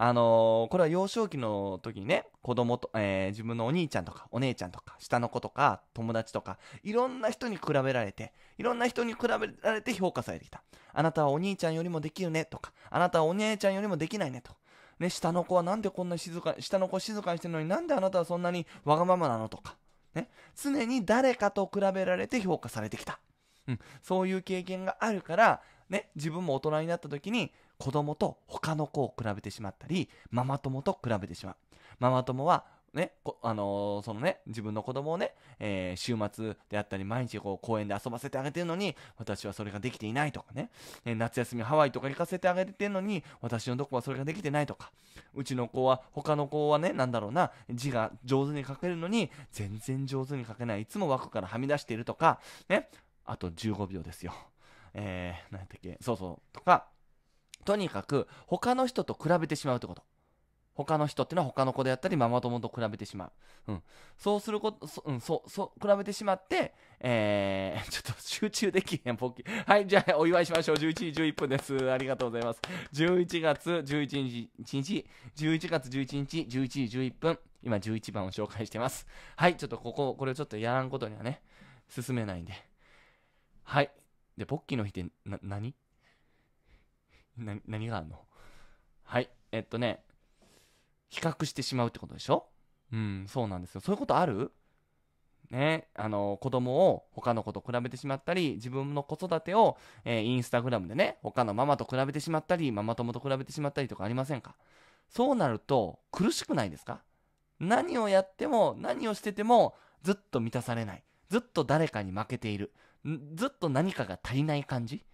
あのー、これは幼少期の時にね、子供と、えー、自分のお兄ちゃんとか、お姉ちゃんとか、下の子とか、友達とか、いろんな人に比べられて、いろんな人に比べられて評価されてきた。あなたはお兄ちゃんよりもできるね、とか、あなたはお姉ちゃんよりもできないね、と。ね、下の子はなんでこんな静か、下の子静かにしてるのになんであなたはそんなにわがままなのとか。ね、常に誰かと比べられて評価されてきた。うん、そういう経験があるから、ね、自分も大人になった時に子供と他の子を比べてしまったり、ママ友と比べてしまう。ママ友はね、あのー、そのね、自分の子供をね、えー、週末であったり、毎日こう公園で遊ばせてあげてるのに、私はそれができていないとかね、えー、夏休みハワイとか行かせてあげてるのに、私のとこはそれができてないとか、うちの子は、他の子はね、なんだろうな、字が上手に書けるのに、全然上手に書けない、いつも枠からはみ出しているとか、ね、あと15秒ですよ。え何やったっけ、そうそう、とか、とにかく他の人と比べてしまうってこと。他の人っていうのは他の子であったり、ママ友と比べてしまう。うん。そうすること、そ、うん、そう、そう、比べてしまって、えー、[laughs] ちょっと集中できへん、ポッキー。はい、じゃあ、お祝いしましょう。11時11分です。ありがとうございます。11月11日、1日、11月11日、11時11分。今、11番を紹介してます。はい、ちょっとここ、これをちょっとやらんことにはね、進めないんで。はい、で、ポッキーの日ってな、何な、何があんのはい。えっとね、比較してしまうってことでしょうん、そうなんですよ。そういうことあるね、あの子供を他の子と比べてしまったり自分の子育てを、えー、インスタグラムでね他のママと比べてしまったりママ友と比べてしまったりとかありませんかそうなると苦しくないですか何をやっても何をしててもずっと満たされないずっと誰かに負けているずっと何かが足りない感じ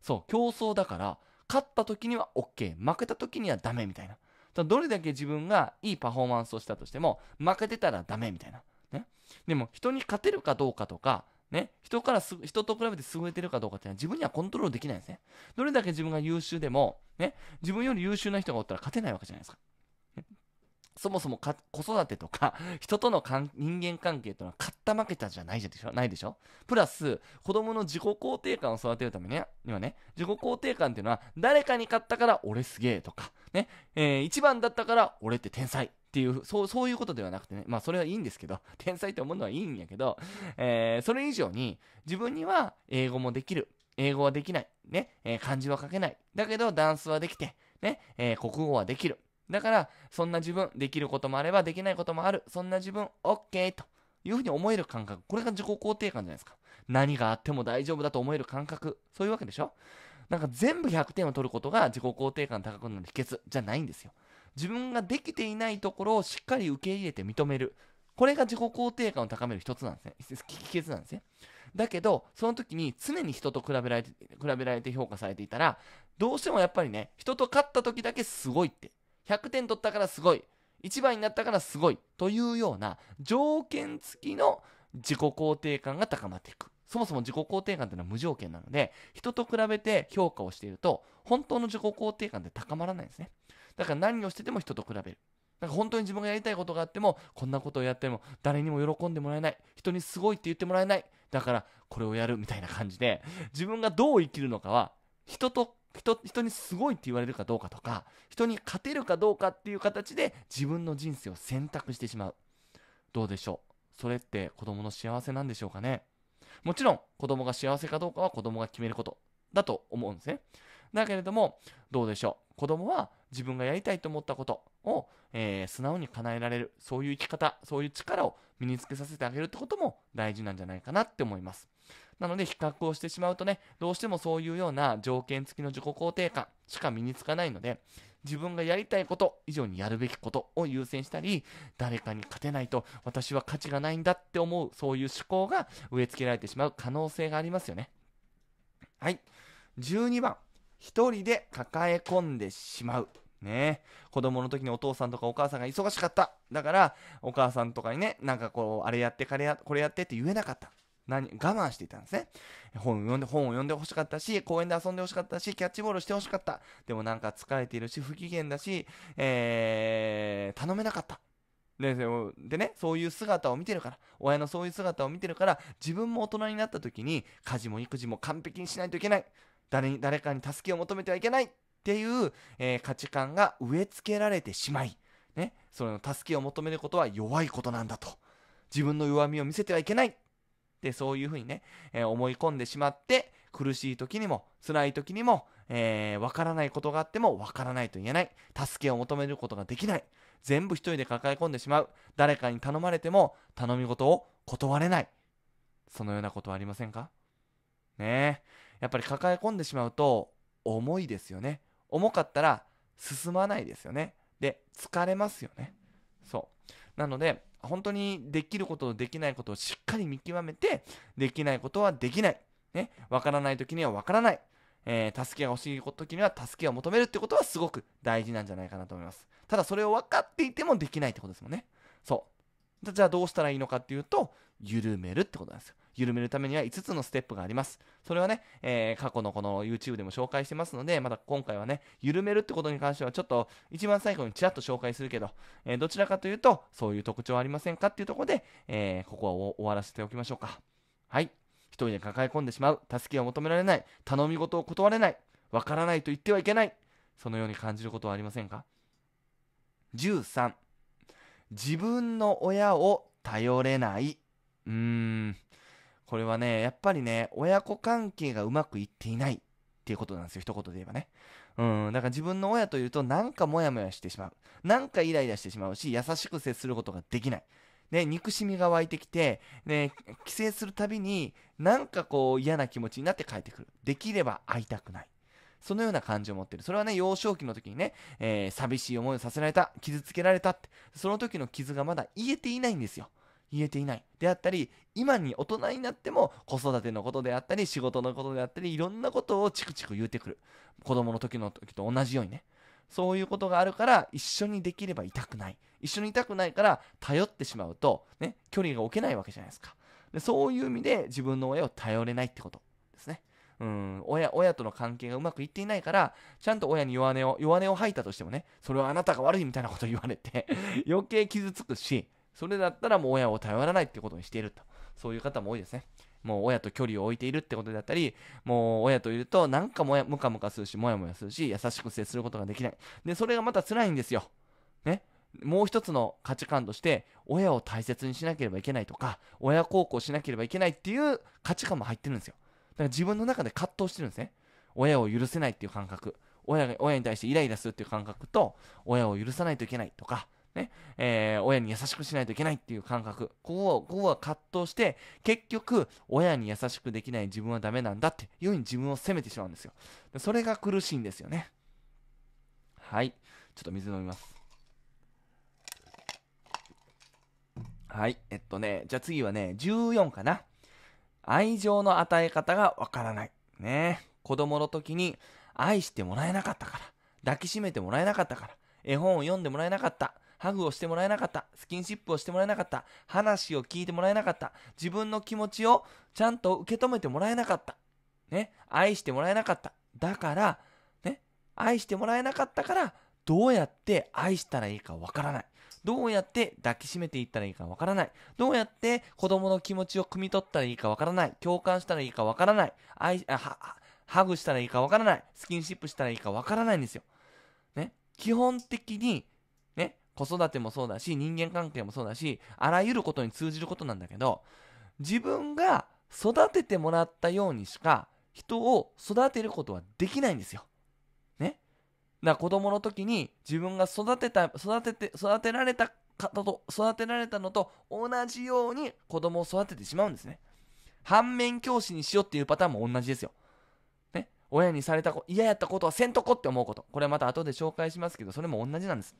そう、競争だから、勝った時には OK、負けた時にはダメみたいな。どれだけ自分がいいパフォーマンスをしたとしても、負けてたらダメみたいな。ね。でも、人に勝てるかどうかとか、ね、人からす、人と比べて優れてるかどうかっていうのは自分にはコントロールできないんですね。どれだけ自分が優秀でも、ね、自分より優秀な人がおったら勝てないわけじゃないですか。そもそもか子育てとか [laughs] 人との人間関係というのは勝った負けたじゃないでしょないでしょプラス子供の自己肯定感を育てるためにはね自己肯定感っていうのは誰かに勝ったから俺すげえとかね、えー、番だったから俺って天才っていうそうそういうことではなくてねまあそれはいいんですけど [laughs] 天才って思うのはいいんやけど、えー、それ以上に自分には英語もできる英語はできないね、えー、漢字は書けないだけどダンスはできてね、えー、国語はできるだから、そんな自分、できることもあれば、できないこともある。そんな自分、OK というふうに思える感覚。これが自己肯定感じゃないですか。何があっても大丈夫だと思える感覚。そういうわけでしょなんか全部100点を取ることが自己肯定感高くなる秘訣じゃないんですよ。自分ができていないところをしっかり受け入れて認める。これが自己肯定感を高める一つなんですね。秘訣なんですね。だけど、その時に常に人と比べられて、比べられて評価されていたら、どうしてもやっぱりね、人と勝った時だけすごいって100点取ったからすごい1番になったからすごいというような条件付きの自己肯定感が高まっていくそもそも自己肯定感というのは無条件なので人と比べて評価をしていると本当の自己肯定感って高まらないんですねだから何をしてても人と比べる本当に自分がやりたいことがあってもこんなことをやっても誰にも喜んでもらえない人にすごいって言ってもらえないだからこれをやるみたいな感じで自分がどう生きるのかは人と人人にすごいって言われるかどうかとか人に勝てるかどうかっていう形で自分の人生を選択してしまうどうでしょうそれって子供の幸せなんでしょうかねもちろん子供が幸せかどうかは子供が決めることだと思うんですねだけれどもどうでしょう子供は自分がやりたいと思ったことを、えー、素直に叶えられるそういう生き方そういう力を身につけさせてあげるってことも大事なんじゃないかなって思いますなので比較をしてしまうとね、どうしてもそういうような条件付きの自己肯定感しか身につかないので、自分がやりたいこと以上にやるべきことを優先したり、誰かに勝てないと私は価値がないんだって思う、そういう思考が植え付けられてしまう可能性がありますよね。はい。12番、一人で抱え込んでしまう。ね子供の時にお父さんとかお母さんが忙しかった。だから、お母さんとかにね、なんかこう、あれやって、これやってって言えなかった。何、我慢していたんですね。本を読んで、本を読んで欲しかったし、公園で遊んで欲しかったし、キャッチボールして欲しかった。でもなんか疲れているし、不機嫌だし、えー、頼めなかった。ででね、そういう姿を見てるから、親のそういう姿を見てるから、自分も大人になった時に、家事も育児も完璧にしないといけない。誰に、誰かに助けを求めてはいけないっていう、えー、価値観が植え付けられてしまい、ね、その助けを求めることは弱いことなんだと。自分の弱みを見せてはいけないってそういうふうにね、えー、思い込んでしまって苦しい時にも辛い時にもえー、分からないことがあっても分からないと言えない助けを求めることができない全部一人で抱え込んでしまう誰かに頼まれても頼み事を断れないそのようなことはありませんかねえやっぱり抱え込んでしまうと重いですよね重かったら進まないですよねで疲れますよねそうなので本当にできることとできないことをしっかり見極めて、できないことはできない。ね、わからない時にはわからない。えー、助けが欲しいきには助けを求めるってことはすごく大事なんじゃないかなと思います。ただそれを分かっていてもできないってことですもんね。そう。じゃあどうしたらいいのかっていうと、緩めるってことなんですよ。緩めるためには5つのステップがあります。それはね、えー、過去のこの YouTube でも紹介してますので、また今回はね、緩めるってことに関してはちょっと一番最後にちらっと紹介するけど、えー、どちらかというと、そういう特徴ありませんかっていうところで、えー、ここは終わらせておきましょうか。はい。一人で抱え込んでしまう。助けを求められない。頼み事を断れない。わからないと言ってはいけない。そのように感じることはありませんか ?13。自分の親を頼れない。うーん。これはね、やっぱりね、親子関係がうまくいっていないっていうことなんですよ。一言で言えばね。うん。だから自分の親というと、なんかモヤモヤしてしまう。なんかイライラしてしまうし、優しく接することができない。ね、憎しみが湧いてきて、ね、帰省するたびに、なんかこう嫌な気持ちになって帰ってくる。できれば会いたくない。そのような感じを持ってる。それはね、幼少期の時にね、えー、寂しい思いをさせられた、傷つけられたって、その時の傷がまだ癒えていないんですよ。言えていない。であったり、今に大人になっても子育てのことであったり、仕事のことであったり、いろんなことをチクチク言うてくる。子供の時の時と同じようにね。そういうことがあるから、一緒にできれば痛くない。一緒に痛くないから、頼ってしまうと、ね、距離が置けないわけじゃないですか。でそういう意味で自分の親を頼れないってこと。うん、親、親との関係がうまくいっていないから、ちゃんと親に弱音を、弱音を吐いたとしてもね、それはあなたが悪いみたいなこと言われて [laughs] 余計傷つくし、それだったらもう親を頼らないってことにしていると。そういう方も多いですね。もう親と距離を置いているってことだったり、もう親といるとなんかもや、ムカムカするし、もやもやするし、優しく接することができない。で、それがまた辛いんですよ。ね。もう一つの価値観として、親を大切にしなければいけないとか、親孝行しなければいけないっていう価値観も入ってるんですよ。から自分の中で葛藤してるんですね。親を許せないっていう感覚。親が親に対してイライラするっていう感覚と、親を許さないといけないとか、ね、えー、親に優しくしないといけないっていう感覚。ここここは葛藤して、結局、親に優しくできない自分はダメなんだっていうふうに自分を責めてしまうんですよ。それが苦しいんですよね。はい。ちょっと水飲みます。はい。えっとね、じゃあ次はね、14かな。愛情の与え方がわからない。ね子供の時に愛してもらえなかったから、抱きしめてもらえなかったから、絵本を読んでもらえなかった、ハグをしてもらえなかった、スキンシップをしてもらえなかった、話を聞いてもらえなかった、自分の気持ちをちゃんと受け止めてもらえなかった。ね、愛してもらえなかった。だから、ね、愛してもらえなかったから、どうやって愛したらいいかわからない。どうやって抱きしめていったらいいかわからない。どうやって子供の気持ちを汲み取ったらいいかわからない。共感したらいいかわからない。愛あハグしたらいいかわからない。スキンシップしたらいいかわからないんですよ。ね。基本的に、ね、子育てもそうだし、人間関係もそうだし、あらゆることに通じることなんだけど、自分が育ててもらったようにしか人を育てることはできないんですよ。だ子供の時に自分が育てた育てて育てられた方と育てられたのと同じように子供を育ててしまうんですね反面教師にしようっていうパターンも同じですよね親にされた子嫌やったことはせんとこって思うことこれはまた後で紹介しますけどそれも同じなんです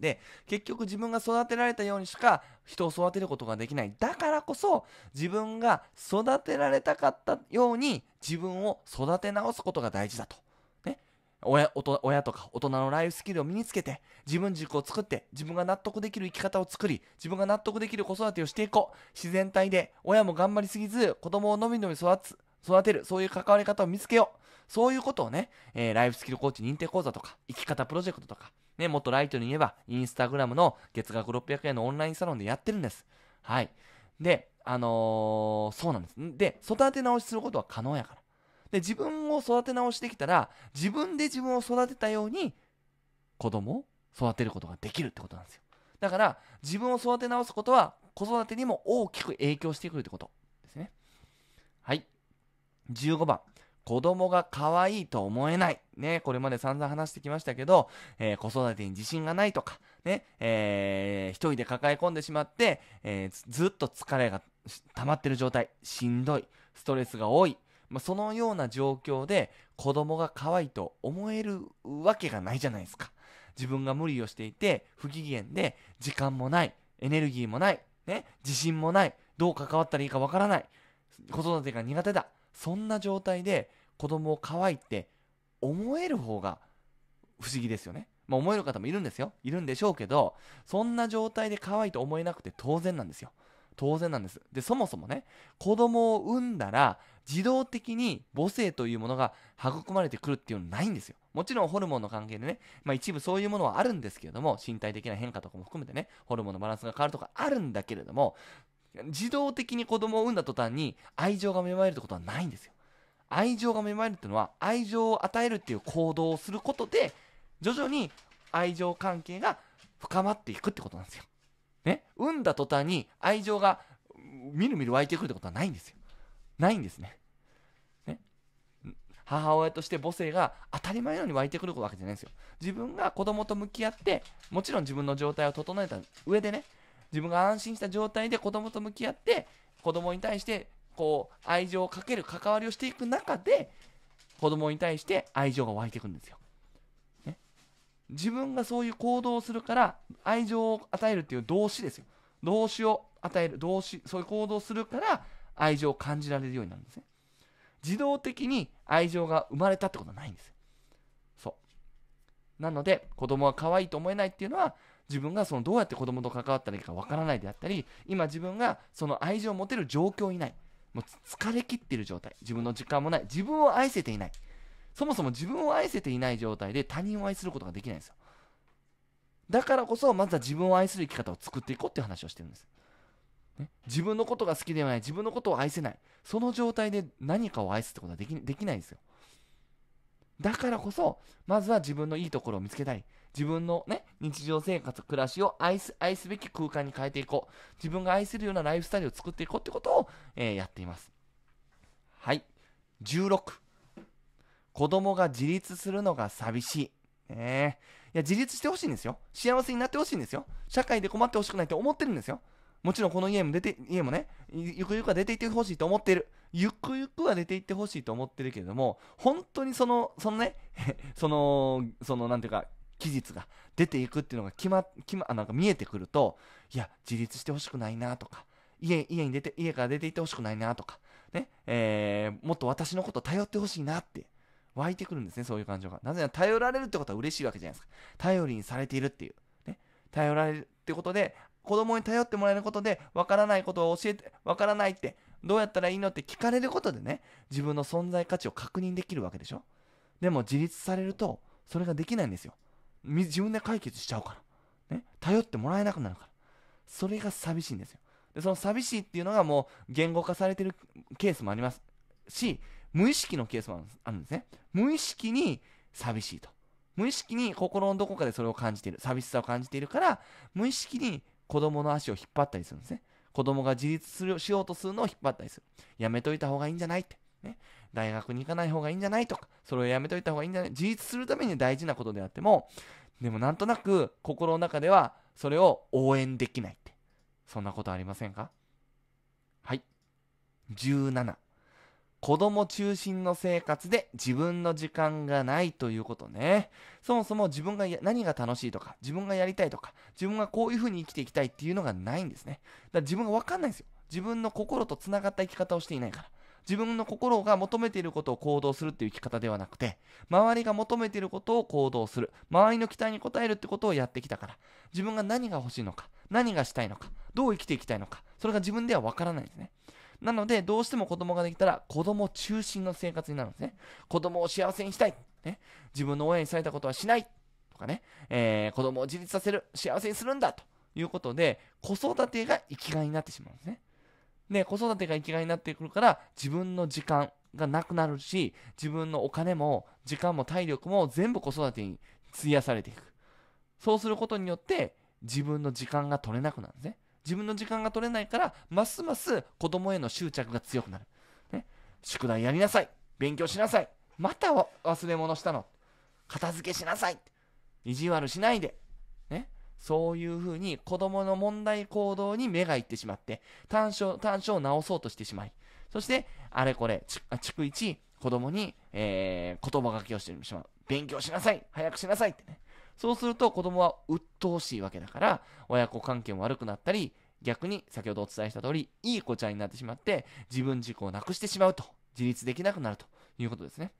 で結局自分が育てられたようにしか人を育てることができないだからこそ自分が育てられたかったように自分を育て直すことが大事だと親親とか大人のライフスキルを身につけて自分軸を作って自分が納得できる生き方を作り自分が納得できる子育てをしていこう自然体で親も頑張りすぎず子供をのびのび育つ育てるそういう関わり方を見つけようそういうことをね、えー、ライフスキルコーチ認定講座とか生き方プロジェクトとかねもっとライトに言えばインスタグラムの月額600円のオンラインサロンでやってるんですはいであのー、そうなんですで育て直しすることは可能やからで、自分を育て直してきたら、自分で自分を育てたように、子供を育てることができるってことなんですよ。だから、自分を育て直すことは、子育てにも大きく影響してくるってことですね。はい。15番。子供が可愛いと思えない。ね、これまで散々話してきましたけど、えー、子育てに自信がないとか、ね、えー、一人で抱え込んでしまって、えー、ずっと疲れが溜まってる状態、しんどい、ストレスが多い、まあ、そのような状況で子供が可愛いと思えるわけがないじゃないですか。自分が無理をしていて不機嫌で時間もない、エネルギーもない、ね、自信もない、どう関わったらいいかわからない、子育てが苦手だ。そんな状態で子供を可愛いって思える方が不思議ですよね。まあ、思える方もいるんですよ。いるんでしょうけど、そんな状態で可愛いと思えなくて当然なんですよ。当然なんです。で、そもそもね、子供を産んだら、自動的に母性というものが育まれてくるっていうのはないんですよ。もちろんホルモンの関係でね、まあ一部そういうものはあるんですけれども、身体的な変化とかも含めてね、ホルモンのバランスが変わるとかあるんだけれども、自動的に子供を産んだ途端に愛情が芽生えるってことはないんですよ。愛情が芽生えるっていうのは、愛情を与えるっていう行動をすることで、徐々に愛情関係が深まっていくってことなんですよ。ね、産んだ途端に愛情がみるみる湧いてくるってことはないんですよ。ないんですね。ね母親として母性が当たり前のように湧いてくるわけじゃないんですよ。自分が子供と向き合って、もちろん自分の状態を整えた上でね、自分が安心した状態で子供と向き合って、子供に対してこう愛情をかける関わりをしていく中で、子供に対して愛情が湧いてくるんですよ。自分がそういう行動をするから愛情を与えるっていう動詞ですよ動詞を与える動詞そういう行動をするから愛情を感じられるようになるんですね自動的に愛情が生まれたってことはないんですそうなので子供は可愛いと思えないっていうのは自分がそのどうやって子供と関わったらいいかわからないであったり今自分がその愛情を持てる状況にないもう疲れきっている状態自分の時間もない自分を愛せていないそもそも自分を愛せていない状態で他人を愛することができないんですよ。だからこそ、まずは自分を愛する生き方を作っていこうっていう話をしてるんです。ね、自分のことが好きではない、自分のことを愛せない、その状態で何かを愛すってことはできできないんですよ。だからこそ、まずは自分のいいところを見つけたり、自分のね、日常生活、暮らしを愛す、愛すべき空間に変えていこう。自分が愛するようなライフスタイルを作っていこうってことを、えー、やっています。はい。16。子供が自立するのが寂しい。ねいや、自立してほしいんですよ。幸せになってほしいんですよ。社会で困ってほしくないって思ってるんですよ。もちろんこの家も出て、家もね、ゆくゆくは出ていってほしいと思ってる。ゆくゆくは出ていってほしいと思ってるけれども、本当にその、そのね、[laughs] その、その、なんていうか、期日が出ていくっていうのが決ま、決ま、なんか見えてくると、いや、自立してほしくないなとか、家、家に出て、家から出ていってほしくないなとか、ね、えー、もっと私のこと頼ってほしいなって湧いてくるんですね、そういう感情が。なぜなら頼られるってことは嬉しいわけじゃないですか。頼りにされているっていう。ね、頼られるってことで、子供に頼ってもらえることで、わからないことを教えて、わからないって、どうやったらいいのって聞かれることでね、自分の存在価値を確認できるわけでしょ。でも自立されると、それができないんですよ。自分で解決しちゃうから。ね、頼ってもらえなくなるから。それが寂しいんですよ。で、その寂しいっていうのがもう言語化されてるケースもありますし、無意識のケースもあるんですね。無意識に寂しいと。無意識に心のどこかでそれを感じている、寂しさを感じているから、無意識に子供の足を引っ張ったりするんですね。子供が自立するしようとするのを引っ張ったりする。やめといた方がいいんじゃないって。ね、大学に行かない方がいいんじゃないとか、それをやめといた方がいいんじゃない。自立するために大事なことであっても、でもなんとなく心の中ではそれを応援できないって。そんなことありませんかはい。17。子供中心の生活で自分の時間がないということね。そもそも自分が何が楽しいとか、自分がやりたいとか、自分がこういうふうに生きていきたいっていうのがないんですね。だから自分がわかんないんですよ。自分の心とつながった生き方をしていないから。自分の心が求めていることを行動するっていう生き方ではなくて、周りが求めていることを行動する。周りの期待に応えるってことをやってきたから。自分が何が欲しいのか、何がしたいのか、どう生きていきたいのか、それが自分ではわからないんですね。なので、どうしても子供ができたら、子供中心の生活になるんですね。子供を幸せにしたい。ね、自分の親にされたことはしない。とかね、えー、子供を自立させる。幸せにするんだ。ということで、子育てが生きがいになってしまうんですね。で、子育てが生きがいになってくるから、自分の時間がなくなるし、自分のお金も、時間も体力も全部子育てに費やされていく。そうすることによって、自分の時間が取れなくなるんですね。自分の時間が取れないからますます子供への執着が強くなる、ね、宿題やりなさい勉強しなさいまた忘れ物したの片付けしなさい意地悪しないで、ね、そういうふうに子供の問題行動に目がいってしまって短所短所を直そうとしてしまいそしてあれこれ逐一子供に、えー、言葉書きをしてしまう勉強しなさい早くしなさいってねそうすると子供は鬱陶しいわけだから、親子関係も悪くなったり、逆に先ほどお伝えした通り、いい子ちゃんになってしまって、自分自己をなくしてしまうと、自立できなくなるということですね。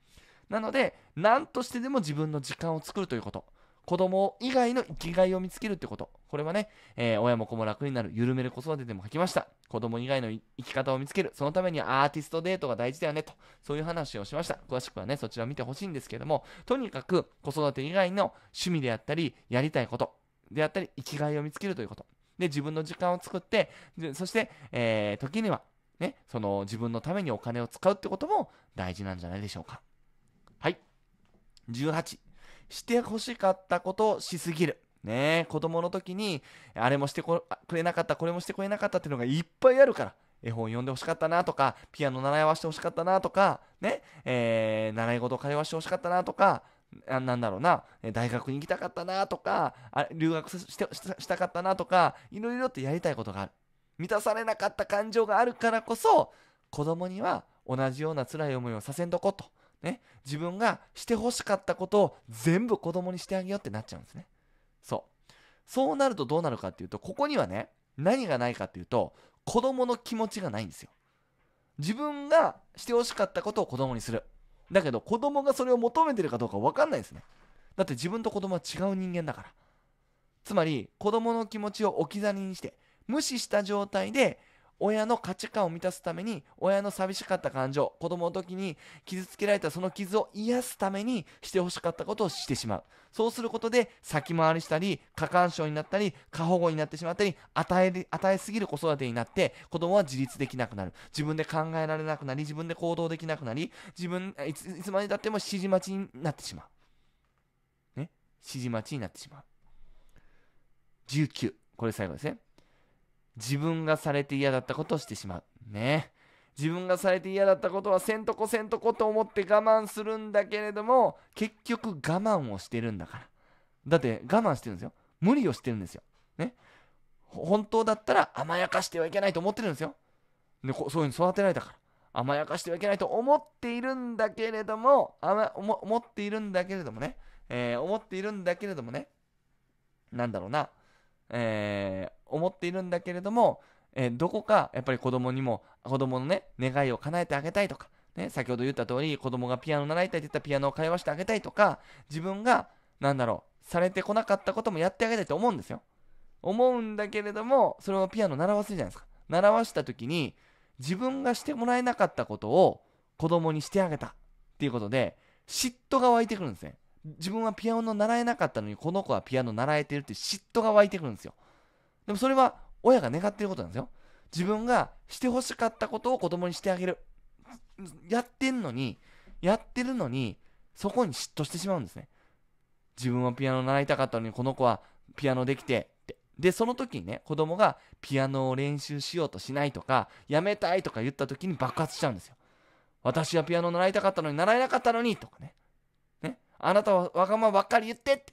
なので、何としてでも自分の時間を作るということ。子供以外の生きがいを見つけるってこと。これはね、えー、親も子も楽になる、緩める子育てでも書きました。子供以外の生き方を見つける、そのためにアーティストデートが大事だよね、と。そういう話をしました。詳しくはね、そちらを見てほしいんですけども、とにかく子育て以外の趣味であったり、やりたいこと、であったり、生きがいを見つけるということ。で、自分の時間を作って、そして、えー、時には、ね、その自分のためにお金を使うってことも大事なんじゃないでしょうか。はい。18。して欲しかったことをしすぎる。ね子供の時に、あれもしてくれなかった、これもしてくれなかったっていうのがいっぱいあるから。絵本読んでほしかったなとか、ピアノ習いわしてほしかったなとか、ね、えー、習い事会話してほしかったなとか、ななんだろうな、大学に行きたかったなとか、あ留学してしたかったなとか、いろいろってやりたいことがある。満たされなかった感情があるからこそ、子供には同じような辛い思いをさせんとこと。ね、自分がしてほしかったことを全部子供にしてあげようってなっちゃうんですね。そう。そうなるとどうなるかっていうと、ここにはね、何がないかっていうと、子供の気持ちがないんですよ。自分がしてほしかったことを子供にする。だけど子供がそれを求めてるかどうか分かんないですね。だって自分と子供は違う人間だから。つまり子供の気持ちを置き去りにして無視した状態で親の価値観を満たすために、親の寂しかった感情、子供の時に傷つけられたその傷を癒すためにしてほしかったことをしてしまう。そうすることで先回りしたり、過干渉になったり、過保護になってしまったり、与え、与えすぎる子育てになって、子供は自立できなくなる。自分で考えられなくなり、自分で行動できなくなり、自分、いつ、いつまでたっても指示待ちになってしまう。ね指示待ちになってしまう。19。これ最後ですね。自分がされて嫌だったことをしてしまう。ね。自分がされて嫌だったことはせんとこせんとこと思って我慢するんだけれども結局我慢をしてるんだからだって我慢してるんですよ無理をしてるんですよね本当だったら甘やかしてはいけないと思ってるんですよでそういうふうに育てられたから甘やかしてはいけないと思っているんだけれども甘思っているんだけれどもね、えー、思っているんだけれどもねなんだろうな、えー、思っているんだけれども、えー、どこかやっぱり子供にも子供のね願いを叶えてあげたいとか、ね、先ほど言った通り子供がピアノ習いたいって言ったらピアノを会話してあげたいとか自分が何だろうされてこなかったこともやってあげたいと思うんですよ思うんだけれどもそれをピアノ習わせるじゃないですか習わした時に自分がしてもらえなかったことを子供にしてあげたっていうことで嫉妬が湧いてくるんですね自分はピアノ習えなかったのにこの子はピアノ習えてるって嫉妬が湧いてくるんですよでもそれは親が願ってることなんですよ。自分がしてほしかったことを子供にしてあげる。やってんのに、やってるのに、そこに嫉妬してしまうんですね。自分はピアノ習いたかったのに、この子はピアノできてって。で、その時にね、子供がピアノを練習しようとしないとか、やめたいとか言った時に爆発しちゃうんですよ。私はピアノ習いたかったのに習えなかったのにとかね。ね。あなたはわがままばっかり言ってって。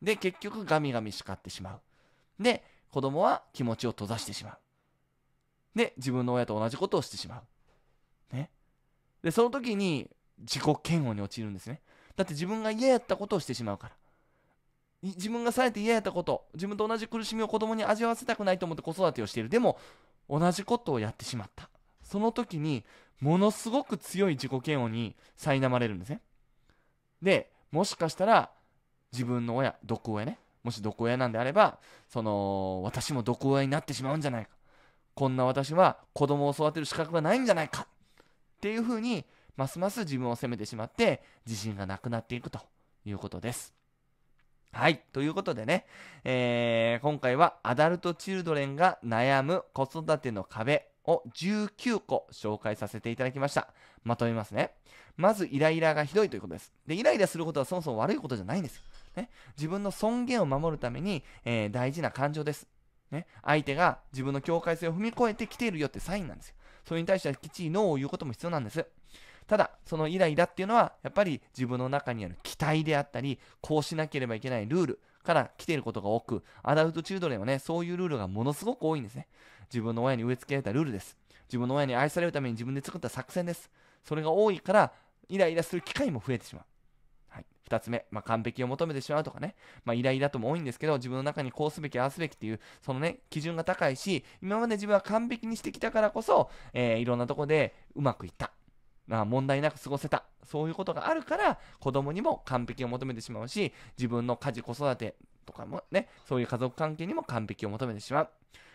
で、結局ガミガミ叱ってしまう。で、子供は気持ちを閉ざしてしまう。で、自分の親と同じことをしてしまう。ね。で、その時に自己嫌悪に陥るんですね。だって自分が嫌やったことをしてしまうから。自分がされて嫌やったこと、自分と同じ苦しみを子供に味わわせたくないと思って子育てをしている。でも、同じことをやってしまった。その時に、ものすごく強い自己嫌悪に苛まれるんですね。で、もしかしたら、自分の親、毒親ね、もし毒親なんであれば、その、私も毒親になってしまうんじゃないか。こんな私は子供を育てる資格がないんじゃないか。っていうふうに、ますます自分を責めてしまって、自信がなくなっていくということです。はい。ということでね、えー、今回はアダルトチルドレンが悩む子育ての壁を19個紹介させていただきました。まとめますね。まず、イライラがひどいということです。で、イライラすることはそもそも悪いことじゃないんです。ね、自分の尊厳を守るために、えー、大事な感情です。ね、相手が自分の境界線を踏み越えてきているよってサインなんですよ。それに対してはきっちりノーを言うことも必要なんです。ただ、そのイライラっていうのは、やっぱり自分の中にある期待であったり、こうしなければいけないルールから来ていることが多く、アダルトチルドレンはね、そういうルールがものすごく多いんですね。自分の親に植え付けられたルールです。自分の親に愛されるために自分で作った作戦です。それが多いから、イライラする機会も増えてしまう。2つ目、まあ、完璧を求めてしまうとかね、まあ、イライラとも多いんですけど、自分の中にこうすべき、ああすべきっていう、そのね、基準が高いし、今まで自分は完璧にしてきたからこそ、えー、いろんなとこでうまくいった。まあ、問題なく過ごせた。そういうことがあるから、子供にも完璧を求めてしまうし、自分の家事、子育てとかもね、そういう家族関係にも完璧を求めてしまう。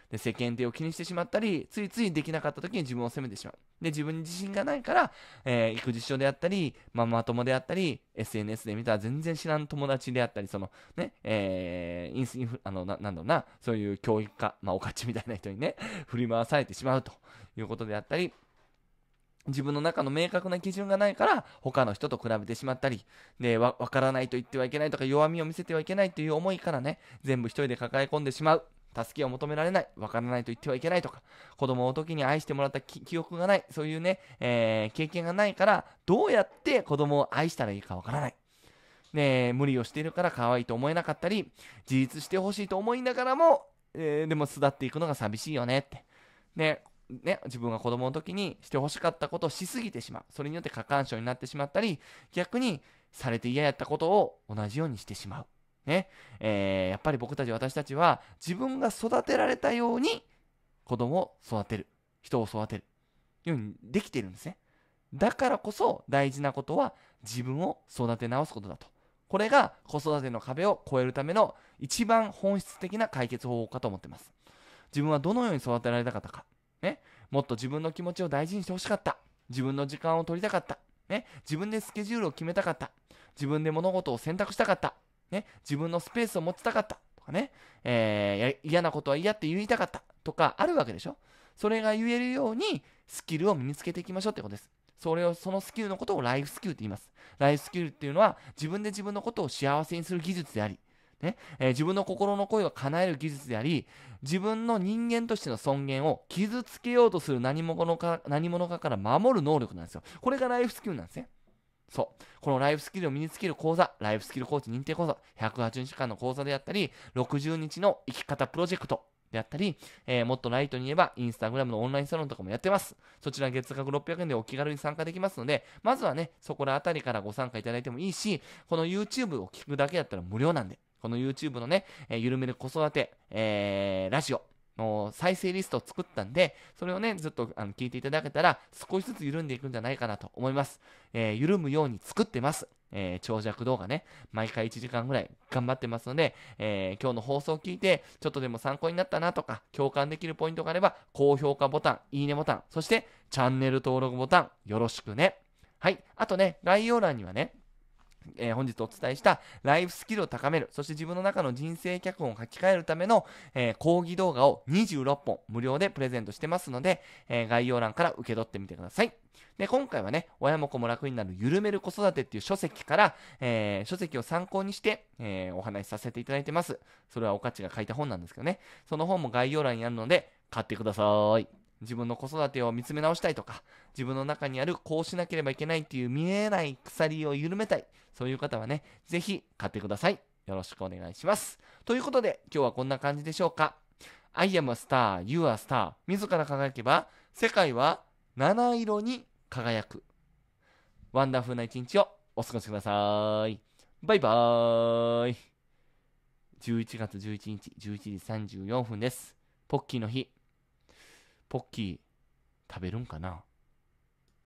で、世間体を気にしてしまったり、ついついできなかった時に自分を責めてしまう。で、自分に自信がないから、えー、育児書であったり、ママ友であったり、SNS で見たら全然知らん友達であったり、その、ね、えー、インスインフ、あの、な、なんだろうな、そういう教育家、まあ、おかちみたいな人にね、[laughs] 振り回されてしまうということであったり、自分の中の明確な基準がないから他の人と比べてしまったりでわ分からないと言ってはいけないとか弱みを見せてはいけないという思いからね全部一人で抱え込んでしまう助けを求められない、わからないと言ってはいけないとか、子供の時に愛してもらった記憶がない、そういうね、えー、経験がないから、どうやって子供を愛したらいいかわからない。ね、無理をしているから可愛いと思えなかったり、自立してほしいと思いながらも、えー、でも巣立っていくのが寂しいよねって。ね、ね、自分が子供の時にしてほしかったことをしすぎてしまう。それによって過干渉になってしまったり、逆にされて嫌やったことを同じようにしてしまう。ね、えー、やっぱり僕たち、私たちは自分が育てられたように子供を育てる、人を育てる、ようにできているんですね。だからこそ大事なことは自分を育て直すことだと。これが子育ての壁を越えるための一番本質的な解決方法かと思ってます。自分はどのように育てられたかったか。ね、もっと自分の気持ちを大事にしてほしかった。自分の時間を取りたかった。ね、自分でスケジュールを決めたかった。自分で物事を選択したかった。ね、自分のスペースを持ちたかったとかね、えー、嫌なことは嫌って言いたかったとかあるわけでしょそれが言えるようにスキルを身につけていきましょうということです。それを、そのスキルのことをライフスキルって言います。ライフスキルっていうのは自分で自分のことを幸せにする技術であり、ねえー、自分の心の声を叶える技術であり自分の人間としての尊厳を傷つけようとする何者か何者かから守る能力なんですよこれがライフスキルなんですねそう。このライフスキルを身につける講座、ライフスキルコーチ認定講座、180日間の講座であったり、60日の生き方プロジェクトであったり、えー、もっとライトに言えば、インスタグラムのオンラインサロンとかもやってます。そちら月額600円でお気軽に参加できますので、まずはね、そこら辺りからご参加いただいてもいいし、この YouTube を聞くだけだったら無料なんで、この YouTube のね、えー、緩める子育て、えー、ラジオ、の再生リストを作ったんで、それをね、ずっとあの聞いていただけたら、少しずつ緩んでいくんじゃないかなと思います。えー、緩むように作ってます。えー、長尺動画ね、毎回1時間ぐらい頑張ってますので、えー、今日の放送を聞いて、ちょっとでも参考になったなとか、共感できるポイントがあれば、高評価ボタン、いいねボタン、そしてチャンネル登録ボタン、よろしくね。はい。あとね、概要欄にはね、えー、本日お伝えしたライフスキルを高める、そして自分の中の人生脚本を書き換えるための、えー、講義動画を26本無料でプレゼントしてますので、えー、概要欄から受け取ってみてください。で、今回はね、親も子も楽になる緩める子育てっていう書籍から、えー、書籍を参考にして、えお話しさせていただいてます。それはおかちが書いた本なんですけどね。その本も概要欄にあるので、買ってください。自分の子育てを見つめ直したいとか、自分の中にあるこうしなければいけないっていう見えない鎖を緩めたい、そういう方はね、ぜひ買ってください。よろしくお願いします。ということで、今日はこんな感じでしょうか。I am a star, you are a star. 自ら輝けば、世界は七色に輝く。ワンダフルな一日をお過ごしください。バイバーイ。11月11日、11時34分です。ポッキーの日。ポッキー食べるんかな